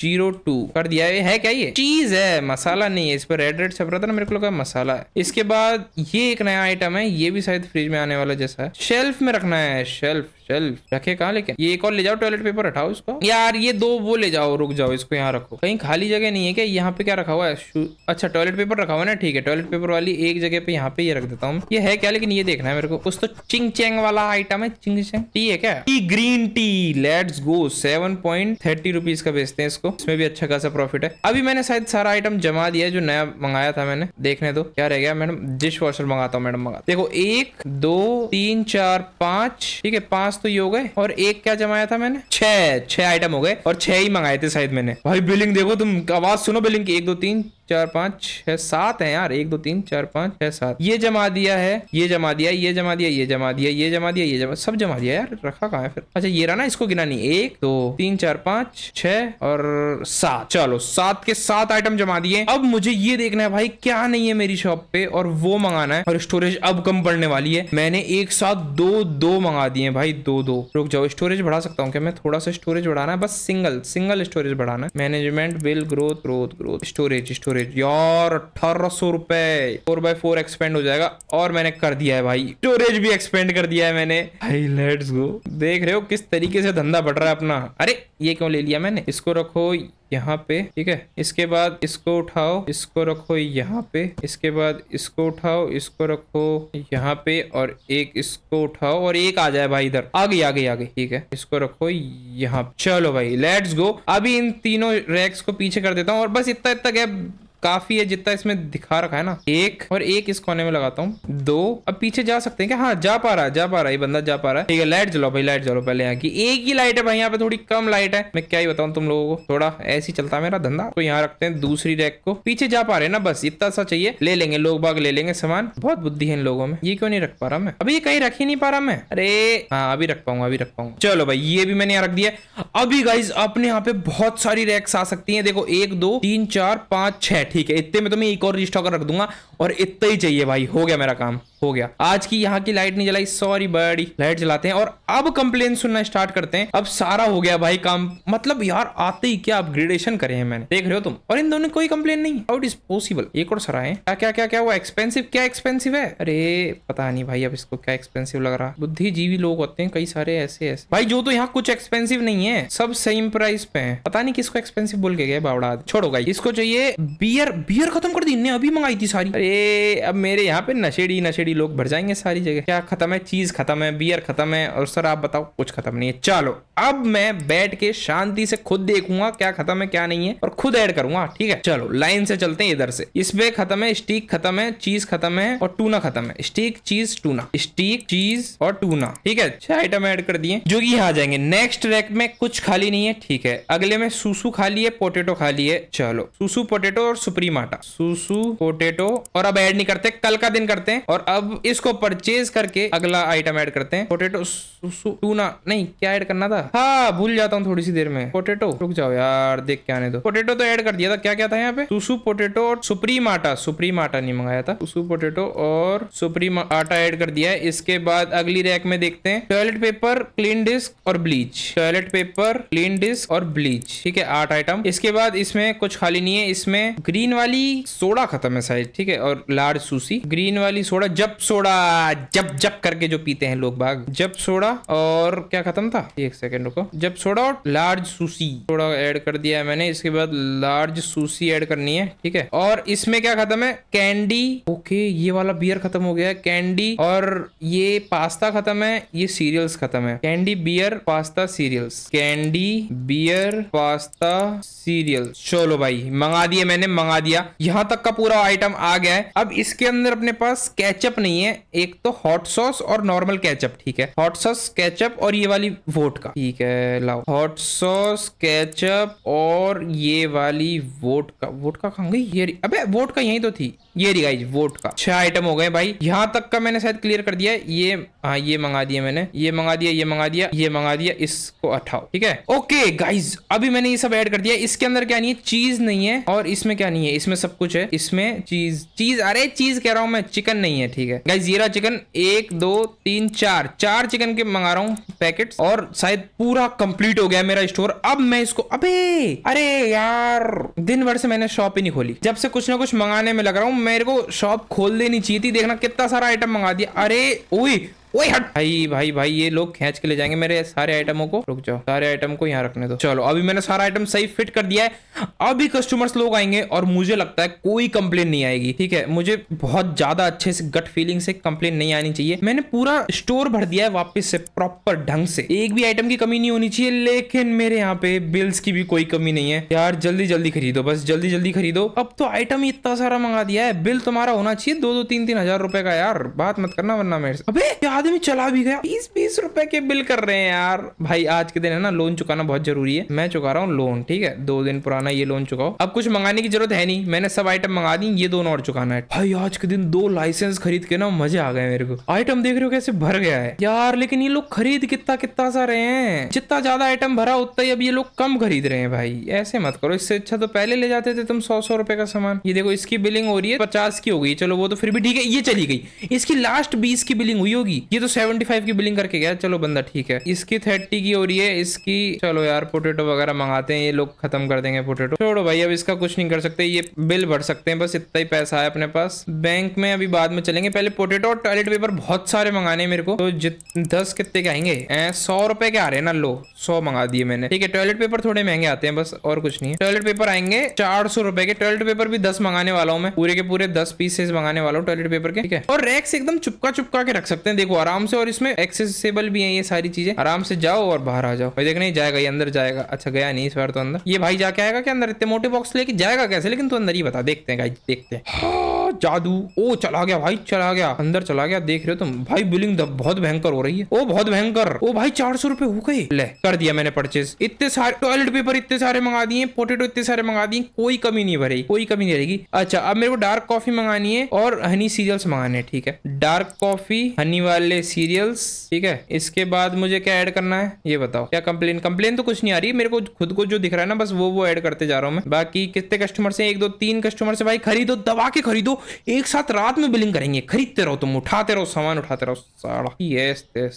जीरो टू कर दिया ये है क्या ये चीज है मसाला नहीं है इस पर रेड रेड छप रहा था ना मेरे को लगा मसाला है इसके बाद ये एक नया आइटम है ये भी शायद फ्रिज में आने वाला जैसा है शेल्फ में रखना है शेल्फ चल रखे कहा लेकिन ये एक और ले जाओ टॉयलेट पेपर हटाओ इसको यार ये दो वो ले जाओ रुक जाओ इसको यहाँ रखो कहीं खाली जगह नहीं है क्या यहाँ पे क्या रखा हुआ है अच्छा टॉयलेट पेपर रखा हुआ ना ठीक है टॉयलेट पेपर वाली एक जगह पे यहाँ पे ये रख देता हूँ ये है क्या लेकिन ये देखना है मेरे को उस तो चिंग चैंग वाला आइटम है चिंग चैंग टी है क्या tea green tea let's go seven point thirty rupees का बेचते हैं इसको इसमें भी अच्छा खासा प्रॉफिट है अभी मैंने शायद सारा आइटम जमा दिया जो नया मंगाया था मैंने देखने दो क्या रह गया मैडम डिश वॉशर मंगाता हूँ मैडम मंगा देखो एक दो तीन चार पांच ठीक है पांच पांच तो ये हो गए और एक क्या जमाया था मैंने छह छह आइटम हो गए और छह ही मंगाए थे शायद मैंने भाई बिलिंग देखो तुम आवाज सुनो बिलिंग की एक दो तीन चार पाँच छह सात है यार एक दो तीन चार पाँच छह सात ये जमा दिया है ये जमा दिया ये जमा दिया ये जमा दिया ये जमा दिया ये जमा सब जमा दिया यार रखा कहा है फिर अच्छा ये रहा ना इसको गिना नहीं एक दो तीन चार पाँच छह और सात चलो सात के सात आइटम जमा दिए अब मुझे ये देखना है भाई क्या नहीं है मेरी शॉप पे और वो मंगाना है और स्टोरेज अब कम पड़ने वाली है मैंने एक साथ दो दो मंगा दिए भाई दो दो रुक जाओ स्टोरेज बढ़ा सकता हूँ क्या मैं थोड़ा सा स्टोरेज बढ़ाना है बस सिंगल सिंगल स्टोरेज बढ़ाना है management bill growth growth growth storage storage storage यार अठारह सौ रुपए फोर बाय फोर एक्सपेंड हो जाएगा और मैंने कर दिया है भाई स्टोरेज भी एक्सपेंड कर दिया है मैंने भाई लेट्स गो देख रहे हो किस तरीके से धंधा बढ़ रहा है अपना अरे ये क्यों ले लिया मैंने इसको रखो यहाँ पे ठीक है इसके बाद इसको उठाओ इसको रखो यहाँ पे इसके बाद इसको उठाओ इसको रखो यहाँ पे और एक इसको उठाओ और एक आ जाए भाई इधर आगे आगे आगे ठीक है इसको रखो यहाँ चलो भाई लेट्स गो अभी इन तीनों रैक्स को पीछे कर देता हूँ और बस इतना इतना गैप काफी है जितना इसमें दिखा रखा है ना एक और एक इस कोने में लगाता हूँ दो अब पीछे जा सकते हैं क्या हाँ जा पा रहा है जा पा रहा है ये बंदा जा पा रहा है ठीक है लाइट जलाओ भाई लाइट जलाओ पहले यहाँ की एक ही लाइट है भाई यहाँ पे थोड़ी कम लाइट है मैं क्या ही बताऊँ तुम लोगों को थोड़ा ऐसी चलता है मेरा धंधा तो यहाँ रखते हैं दूसरी रैक को पीछे जा पा रहे ना बस इतना सा चाहिए ले लेंगे लोग बाग ले लेंगे सामान बहुत बुद्धि है इन लोगों में ये क्यों नहीं रख पा रहा मैं अभी कहीं रख ही नहीं पा रहा मैं अरे हाँ अभी रख पाऊंगा अभी रख पाऊंगा चलो भाई ये भी मैंने यहाँ रख दिया अभी गाइज अपने यहाँ पे बहुत सारी रैक्स आ सकती है देखो एक दो तीन चार पांच छह ठीक है इतने में तो मैं एक और रिस्टॉकर रख दूंगा और इतना ही चाहिए भाई हो गया मेरा काम हो गया आज की यहाँ की लाइट नहीं जलाई सॉरी बड़ी लाइट जलाते हैं और अब कंप्लेन सुनना स्टार्ट करते हैं अब सारा हो गया भाई काम मतलब यार आते ही क्या अपग्रेडेशन करे हैं मैंने देख रहे हो तुम और इन दोनों कोई कंप्लेन नहीं हाउ इज पॉसिबल एक और सराय क्या क्या क्या क्या वो एक्सपेंसिव क्या एक्सपेंसिव है अरे पता नहीं भाई अब इसको क्या एक्सपेंसिव लग रहा बुद्धिजीवी लोग होते हैं कई सारे ऐसे ऐसे भाई जो तो यहाँ कुछ एक्सपेंसिव नहीं है सब सेम प्राइस पे है पता नहीं किसको एक्सपेंसिव बोल के गए बावड़ा छोड़ो भाई इसको चाहिए बियर बियर खत्म कर दी अभी मंगाई थी सारी अरे अब मेरे यहाँ पे नशेड़ी नशेड़ी लोग भर जाएंगे सारी जगह क्या खत्म है चीज खत्म है बियर खत्म है और सर आप बताओ कुछ खत्म नहीं है चलो अब मैं बैठ के शांति से खुद देखूंगा क्या खत्म है क्या नहीं है और खुद ऐड करूंगा ठीक है चलो लाइन से चलते हैं इधर से इसमें खत्म है स्टीक खत्म है चीज खत्म है और टूना खत्म है स्टीक चीज टूना स्टीक चीज और टूना ठीक है छह आइटम ऐड कर दिए जो की आ जाएंगे नेक्स्ट रैक में कुछ खाली नहीं है ठीक है अगले में सुसु खाली है पोटेटो खाली है चलो सुसु पोटेटो और सुप्रीम आटा सूसू पोटेटो और अब एड नहीं करते कल का दिन करते हैं और अब इसको परचेज करके अगला आइटम ऐड करते हैं पोटेटो टूना नहीं क्या ऐड करना था हाँ भूल जाता हूँ थोड़ी सी देर में पोटेटो रुक जाओ यार देख के आने दो पोटेटो तो ऐड कर दिया था क्या क्या था यहाँ पे सुसु पोटेटो और सुप्रीम आटा सुप्रीम आटा नहीं मंगाया था सुसु पोटेटो और सुप्रीम आटा ऐड कर दिया है इसके बाद अगली रैक में देखते हैं टॉयलेट पेपर क्लीन डिस्क और bleach toilet paper clean disk और ब्लीच ठीक है आठ आइटम इसके बाद इसमें कुछ खाली नहीं है इसमें ग्रीन वाली सोडा खत्म है शायद ठीक है और लार्ज सूसी ग्रीन वाली सोडा जब जब सोडा जब जब करके जो पीते हैं लोग बाग जब सोडा और क्या खत्म था एक सेकेंड रुको जब सोडा और लार्ज सूसी थोड़ा ऐड कर दिया है मैंने इसके बाद लार्ज सूसी ऐड करनी है ठीक है और इसमें क्या खत्म है कैंडी ओके ये वाला बियर खत्म हो गया है कैंडी और ये पास्ता खत्म है ये सीरियल्स खत्म है candy beer pasta cereals candy beer pasta cereal चलो भाई मंगा दिया मैंने मंगा दिया यहाँ तक का पूरा आइटम आ गया है अब इसके अंदर अपने पास कैचअप केचप नहीं है एक तो हॉट सॉस और नॉर्मल केचप ठीक है हॉट सॉस केचप और ये वाली वोट का ठीक है लाओ हॉट सॉस केचप और ये वाली वोट का वोट का खाऊंगी ये अबे वोट का यही तो थी ये रही गाइज वोट का छह आइटम हो गए भाई यहाँ तक का मैंने शायद क्लियर कर दिया है ये हाँ ये मंगा दिया मैंने ये मंगा दिया ये मंगा दिया ये मंगा दिया इसको अठाओ ठीक है ओके गाइज अभी मैंने ये सब ऐड कर दिया इसके अंदर क्या नहीं है चीज नहीं है और इसमें क्या नहीं है इसमें सब कुछ है इसमें चीज चीज अरे चीज कह रहा हूँ मैं चिकन नहीं है ठीक ठीक है गाइज ये चिकन एक दो तीन चार चार चिकन के मंगा रहा हूँ पैकेट और शायद पूरा कंप्लीट हो गया मेरा स्टोर अब मैं इसको अबे अरे यार दिन भर से मैंने शॉप ही नहीं खोली जब से कुछ ना कुछ मंगाने में लग रहा हूँ मेरे को शॉप खोल देनी चाहिए थी देखना कितना सारा आइटम मंगा दिया अरे ओई हट भाई भाई भाई ये लोग खेच के ले जाएंगे मेरे सारे आइटमों को रुक जाओ सारे आइटम को यहाँ रखने दो चलो अभी मैंने सारा आइटम सही फिट कर दिया है अभी कस्टमर्स लोग आएंगे और मुझे लगता है कोई कंप्लेन नहीं आएगी ठीक है मुझे बहुत ज्यादा अच्छे से गट फीलिंग से कंप्लेन नहीं आनी चाहिए मैंने पूरा स्टोर भर दिया है वापिस से प्रॉपर ढंग से एक भी आइटम की कमी नहीं होनी चाहिए लेकिन मेरे यहाँ पे बिल्स की भी कोई कमी नहीं है यार जल्दी जल्दी खरीदो बस जल्दी जल्दी खरीदो अब तो आइटम इतना सारा मंगा दिया है बिल तुम्हारा होना चाहिए दो दो तीन तीन हजार का यार बात मत करना वरना मेरे से अबे यार आदमी चला भी गया बीस बीस रुपए के बिल कर रहे हैं यार भाई आज के दिन है ना लोन चुकाना बहुत जरूरी है मैं चुका रहा हूँ लोन ठीक है दो दिन पुराना ये लोन चुकाओ अब कुछ मंगाने की जरूरत है नहीं मैंने सब आइटम मंगा दी ये दोनों और चुकाना है भाई आज के दिन दो लाइसेंस खरीद के ना मजे आ गए मेरे को आइटम देख रहे हो कैसे भर गया है यार लेकिन ये लोग खरीद कितना कितना सा रहे हैं जितना ज्यादा आइटम भरा उतना ही अब ये लोग कम खरीद रहे हैं भाई ऐसे मत करो इससे अच्छा तो पहले ले जाते थे तुम सौ सौ रुपए का सामान ये देखो इसकी बिलिंग हो रही है पचास की हो गई चलो वो तो फिर भी ठीक है ये चली गई इसकी लास्ट बीस की बिलिंग हुई होगी ये तो सेवेंटी फाइव की बिलिंग करके गया चलो बंदा ठीक है इसकी थर्टी की हो रही है इसकी चलो यार पोटेटो वगैरह मंगाते हैं ये लोग खत्म कर देंगे पोटेटो छोड़ो भाई अब इसका कुछ नहीं कर सकते ये बिल भर सकते हैं बस इतना ही पैसा है अपने पास बैंक में अभी बाद में चलेंगे पहले पोटेटो और टॉयलेट पेपर बहुत सारे मंगाने मेरे को तो जित दस कितने के आएंगे सौ रुपए के आ रहे हैं ना लो सौ मंगा दिए मैंने ठीक है टॉयलेट पेपर थोड़े महंगे आते हैं बस और कुछ नहीं है टॉयलेट पेपर आएंगे चार सौ रुपए के टॉयलेट पेपर भी दस मंगाने वाला हूँ मैं पूरे के पूरे दस पीसेस मंगाने वाला हूँ टॉयलेट पेपर के ठीक है और रैक्स एकदम चुपका चुपका के रख सकते हैं देखो आराम से और इसमें एक्सेसिबल भी है ये सारी चीजें आराम से जाओ और बाहर आ जाओ भाई देखना जाएगा ये अंदर जाएगा अच्छा गया नहीं इस बार तो अंदर ये भाई जाके आएगा क्या अंदर इतने मोटे बॉक्स लेके जाएगा कैसे लेकिन तू अंदर ही बता देखते हैं देखते हैं जादू ओ चला गया भाई चला गया अंदर चला गया देख रहे हो तुम भाई बिलिंग बहुत भयंकर हो रही है ओ बहुत भयंकर ओ भाई चार सौ रुपए हो गए ले कर दिया मैंने परचेस इतने सारे टॉयलेट पेपर इतने सारे मंगा दिए पोटेटो इतने सारे मंगा दिए कोई कमी नहीं भरे कोई कमी नहीं रहेगी अच्छा अब मेरे को डार्क कॉफी मंगानी है और हनी सीरियल्स मंगाने ठीक है डार्क कॉफी हनी वाले सीरियल्स ठीक है इसके बाद मुझे क्या ऐड करना है ये बताओ क्या कंप्लेन कंप्लेन तो कुछ नहीं आ रही मेरे को खुद को जो दिख रहा है ना बस वो वो ऐड करते जा रहा हूँ मैं बाकी कितने कस्टमर से एक दो तीन कस्टमर से भाई खरीदो दबा के खरीदो एक साथ रात में बिलिंग करेंगे खरीदते रहो तुम उठाते रहो सामान उठाते रहो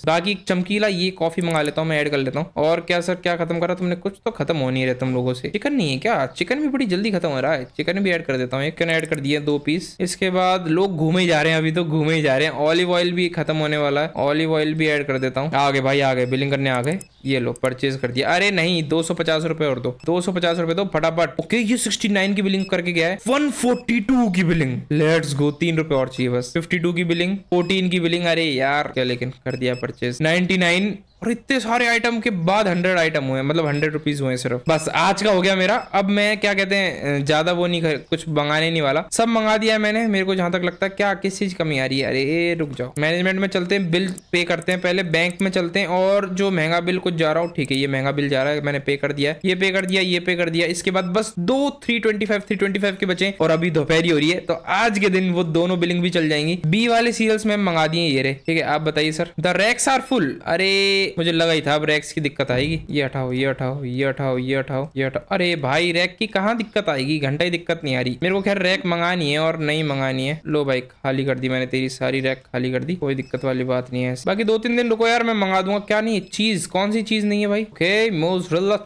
बाकी चमकीला ये कॉफी मंगा लेता हूँ मैं ऐड कर लेता हूँ और क्या सर क्या खत्म करा तुमने कुछ तो खत्म हो नहीं रहे तुम लोगों से चिकन नहीं है क्या चिकन भी बड़ी जल्दी खत्म हो रहा है चिकन भी ऐड कर देता हूँ एक चिकन ऐड कर दिया दो पीस इसके बाद लोग घूमे जा रहे हैं अभी तो घूमे जा रहे हैं ऑलिव ऑयल भी खत्म होने वाला है ऑलिव ऑयल भी एड कर देता हूँ आगे भाई आगे बिलिंग करने आ गए ये लो परचेज कर दिया अरे नहीं दो सौ पचास रुपए और दो दो सौ पचास रुपए दो फटाफट ओके ये सिक्सटी नाइन की बिलिंग करके गया है वन फोर्टी टू की बिलिंग लेट्स गो तीन रुपए और चाहिए बस फिफ्टी टू की बिलिंग फोर्टीन की बिलिंग अरे यार क्या लेकिन कर दिया परचेज नाइनटी नाइन और इतने सारे आइटम के बाद हंड्रेड आइटम हुए मतलब हंड्रेड रुपीज हुए सिर्फ बस आज का हो गया मेरा अब मैं क्या कहते हैं ज्यादा वो नहीं कुछ मंगाने नहीं वाला सब मंगा दिया है मैंने मेरे को जहां तक लगता है क्या किस चीज कमी आ रही है अरे रुक जाओ मैनेजमेंट में चलते हैं बिल पे करते हैं पहले बैंक में चलते हैं और जो महंगा बिल कुछ जा रहा हूँ ठीक है ये महंगा बिल जा रहा है मैंने पे कर दिया ये पे कर दिया ये पे कर दिया इसके बाद बस दो three twenty five three twenty five के बचे और अभी दोपहरी हो रही है तो आज के दिन वो दोनों बिलिंग भी चल जाएंगी बी वाले सीरियल्स में मंगा दिए ये रे ठीक है आप बताइए sir the racks are full अरे मुझे लगा ही था अब रैक्स की दिक्कत आएगी ये हटाओ ये हटाओ ये हटाओ ये हटाओ ये हटाओ अरे भाई रैक की कहाँ दिक्कत आएगी घंटा ही दिक्कत नहीं आ रही मेरे को खैर रैक मंगानी है और नहीं मंगानी है लो भाई खाली कर दी मैंने तेरी सारी रैक खाली कर दी कोई दिक्कत वाली बात नहीं है बाकी दो तीन दिन रुको यार मैं मंगा दूंगा क्या नहीं चीज कौन सी चीज नहीं है भाई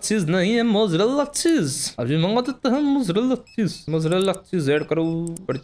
चीज नहीं है चीज अभी मंगा देते हैं चीज चीज करो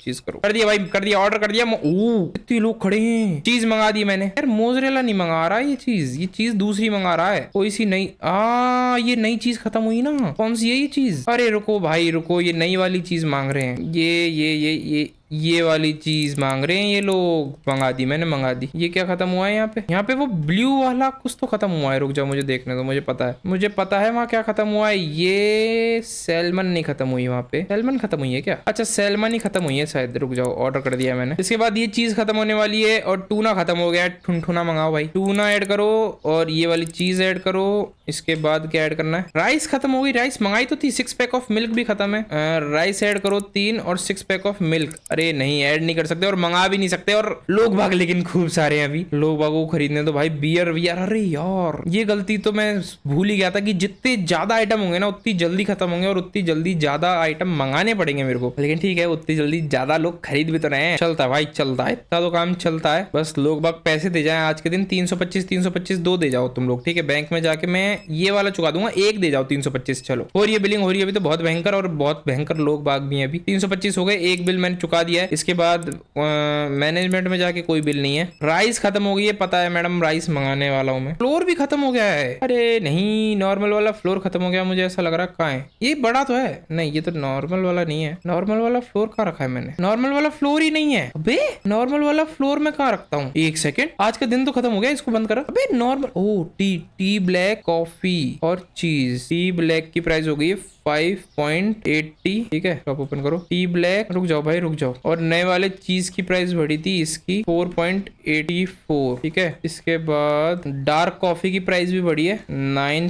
चीज करो कर दिया भाई कर दिया ऑर्डर कर दिया ओ लोग खड़े हैं चीज मंगा दी मैंने यार मोजरेला नहीं मंगा रहा ये चीज ये चीज चीज दूसरी मंगा रहा है कोई सी नई आ ये नई चीज खत्म हुई ना कौन सी है ये चीज अरे रुको भाई रुको ये नई वाली चीज मांग रहे हैं ये ये ये ये ये वाली चीज मांग रहे हैं ये लोग मंगा दी मैंने मंगा दी ये क्या खत्म हुआ है यहाँ पे यहाँ पे वो ब्लू वाला कुछ तो खत्म हुआ है रुक जाओ मुझे देखने दो मुझे पता है मुझे पता है वहाँ क्या खत्म हुआ है ये सेलमन नहीं खत्म हुई वहाँ पे सेलमन खत्म हुई है क्या अच्छा सेलमन ही खत्म हुई है शायद रुक जाओ ऑर्डर कर दिया मैंने इसके बाद ये चीज खत्म होने वाली है और टूना खत्म हो गया है ठुनठुना मंगाओ भाई टूना एड करो और ये वाली चीज एड करो इसके बाद क्या एड करना है राइस खत्म हो गई राइस मंगाई तो थी सिक्स पैक ऑफ मिल्क भी खत्म है राइस एड करो तीन और सिक्स पैक ऑफ मिल्क अरे नहीं ऐड नहीं कर सकते और मंगा भी नहीं सकते और लोग भाग लेकिन खूब सारे हैं अभी लोग भागो खरीदने तो भाई बियर वियर अरे यार ये गलती तो मैं भूल ही गया था कि जितने ज्यादा आइटम होंगे ना उतनी जल्दी खत्म होंगे और उतनी जल्दी ज्यादा आइटम मंगाने पड़ेंगे मेरे को लेकिन ठीक है उतनी जल्दी ज्यादा लोग खरीद भी तो रहे हैं चलता है भाई चलता है इतना तो काम चलता है बस लोग बाग पैसे दे जाए आज के दिन तीन सौ पच्चीस तीन सौ पच्चीस दो दे जाओ तुम लोग ठीक है बैंक में जाके मैं ये वाला चुका दूंगा एक दे जाओ तीन सौ पच्चीस चलो हो रही है बिलिंग हो रही है अभी तो बहुत भयंकर और बहुत भयंकर लोग बाग भी है अभी तीन सौ पच्चीस हो गए एक बिल मैंने चुका दिया है इसके बाद मैनेजमेंट में जाके कोई बिल नहीं है राइस खत्म हो गई है पता है मैडम राइस मंगाने वाला हूँ मैं फ्लोर भी खत्म हो गया है अरे नहीं नॉर्मल वाला फ्लोर खत्म हो गया मुझे ऐसा लग रहा है कहाँ है ये बड़ा तो है नहीं ये तो नॉर्मल वाला नहीं है नॉर्मल वाला फ्लोर कहाँ रखा है मैंने नॉर्मल वाला फ्लोर ही नहीं है अबे नॉर्मल वाला फ्लोर में कहाँ रखता हूँ एक सेकेंड आज का दिन तो खत्म हो गया इसको बंद करो अबे normal O T T black coffee और चीज टी ब्लैक की प्राइस हो गई है एट्टी ठीक है टॉप ओपन करो टी ब्लैक रुक जाओ भाई रुक जाओ और नए वाले चीज की प्राइस बढ़ी थी इसकी 4.84 ठीक है इसके बाद डार्क कॉफी की प्राइस भी बढ़ी है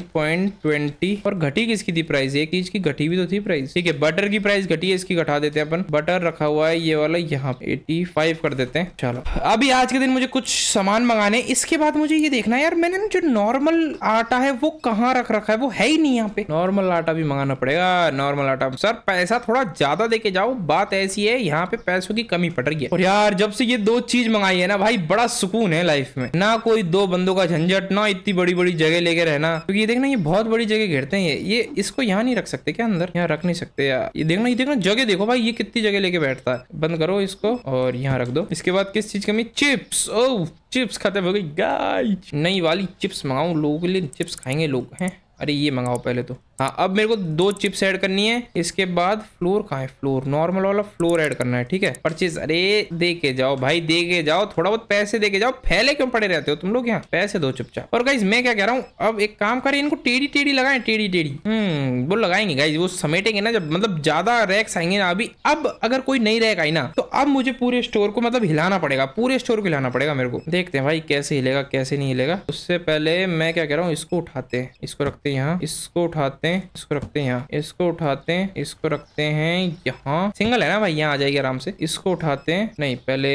9.20 और घटी किसकी थी प्राइस एक चीज की घटी भी तो थी प्राइस ठीक है बटर की प्राइस घटी है इसकी घटा देते हैं अपन बटर रखा हुआ है ये वाला यहाँ एटी फाइव कर देते हैं चलो अभी आज के दिन मुझे कुछ सामान मंगाने इसके बाद मुझे ये देखना है यार मैंने जो नॉर्मल आटा है वो कहाँ रख रखा है वो है ही नहीं यहाँ पे नॉर्मल आटा भी मंगाना पड़ेगा नॉर्मल आटा सर पैसा थोड़ा ज्यादा देके जाओ बात ऐसी है यहाँ पे पैसों की कमी पड़ रही है और यार जब से ये दो चीज मंगाई है ना भाई बड़ा सुकून है लाइफ में ना कोई दो बंदों का झंझट ना इतनी बड़ी बड़ी जगह लेके रहना क्योंकि ये देखना ये बहुत बड़ी जगह घेरते हैं ये इसको यहाँ नहीं रख सकते क्या अंदर यहाँ रख नहीं सकते यार ये देखना ये देखना जगह देखो भाई ये कितनी जगह लेके बैठता है बंद करो इसको और यहाँ रख दो इसके बाद किस चीज कमी चिप्स ओ चिप्स खत्म हो गई गाय नई वाली चिप्स मंगाऊ लोगों के लिए चिप्स खाएंगे लोग हैं अरे ये मंगाओ पहले तो हाँ अब मेरे को दो चिप्स ऐड करनी है इसके बाद फ्लोर कहा है फ्लोर नॉर्मल वाला फ्लोर ऐड करना है ठीक है परचेज अरे दे के जाओ भाई दे के जाओ थोड़ा बहुत पैसे दे के जाओ फैले क्यों पड़े रहते हो तुम लोग यहाँ पैसे दो चुपचाप और गाइज मैं क्या कह रहा हूँ अब एक काम करें इनको टेढ़ी टेढ़ी लगाए टेढ़ी टेढ़ी हम्म वो लगाएंगे गाइज वो समेटेंगे ना जब मतलब ज्यादा रैक्स आएंगे ना अभी अब अगर कोई नहीं रैक आई ना तो अब मुझे पूरे स्टोर को मतलब हिलाना पड़ेगा पूरे स्टोर को हिलाना पड़ेगा मेरे को देखते हैं भाई कैसे हिलेगा कैसे नहीं हिलेगा उससे पहले मैं क्या कह रहा हूँ इसको उठाते हैं इसको रखते हैं यहाँ इसको उठाते हैं हैं इसको रखते हैं यहाँ इसको उठाते हैं इसको रखते हैं यहाँ सिंगल है ना भाई यहाँ आ जाएगी आराम से इसको उठाते हैं नहीं पहले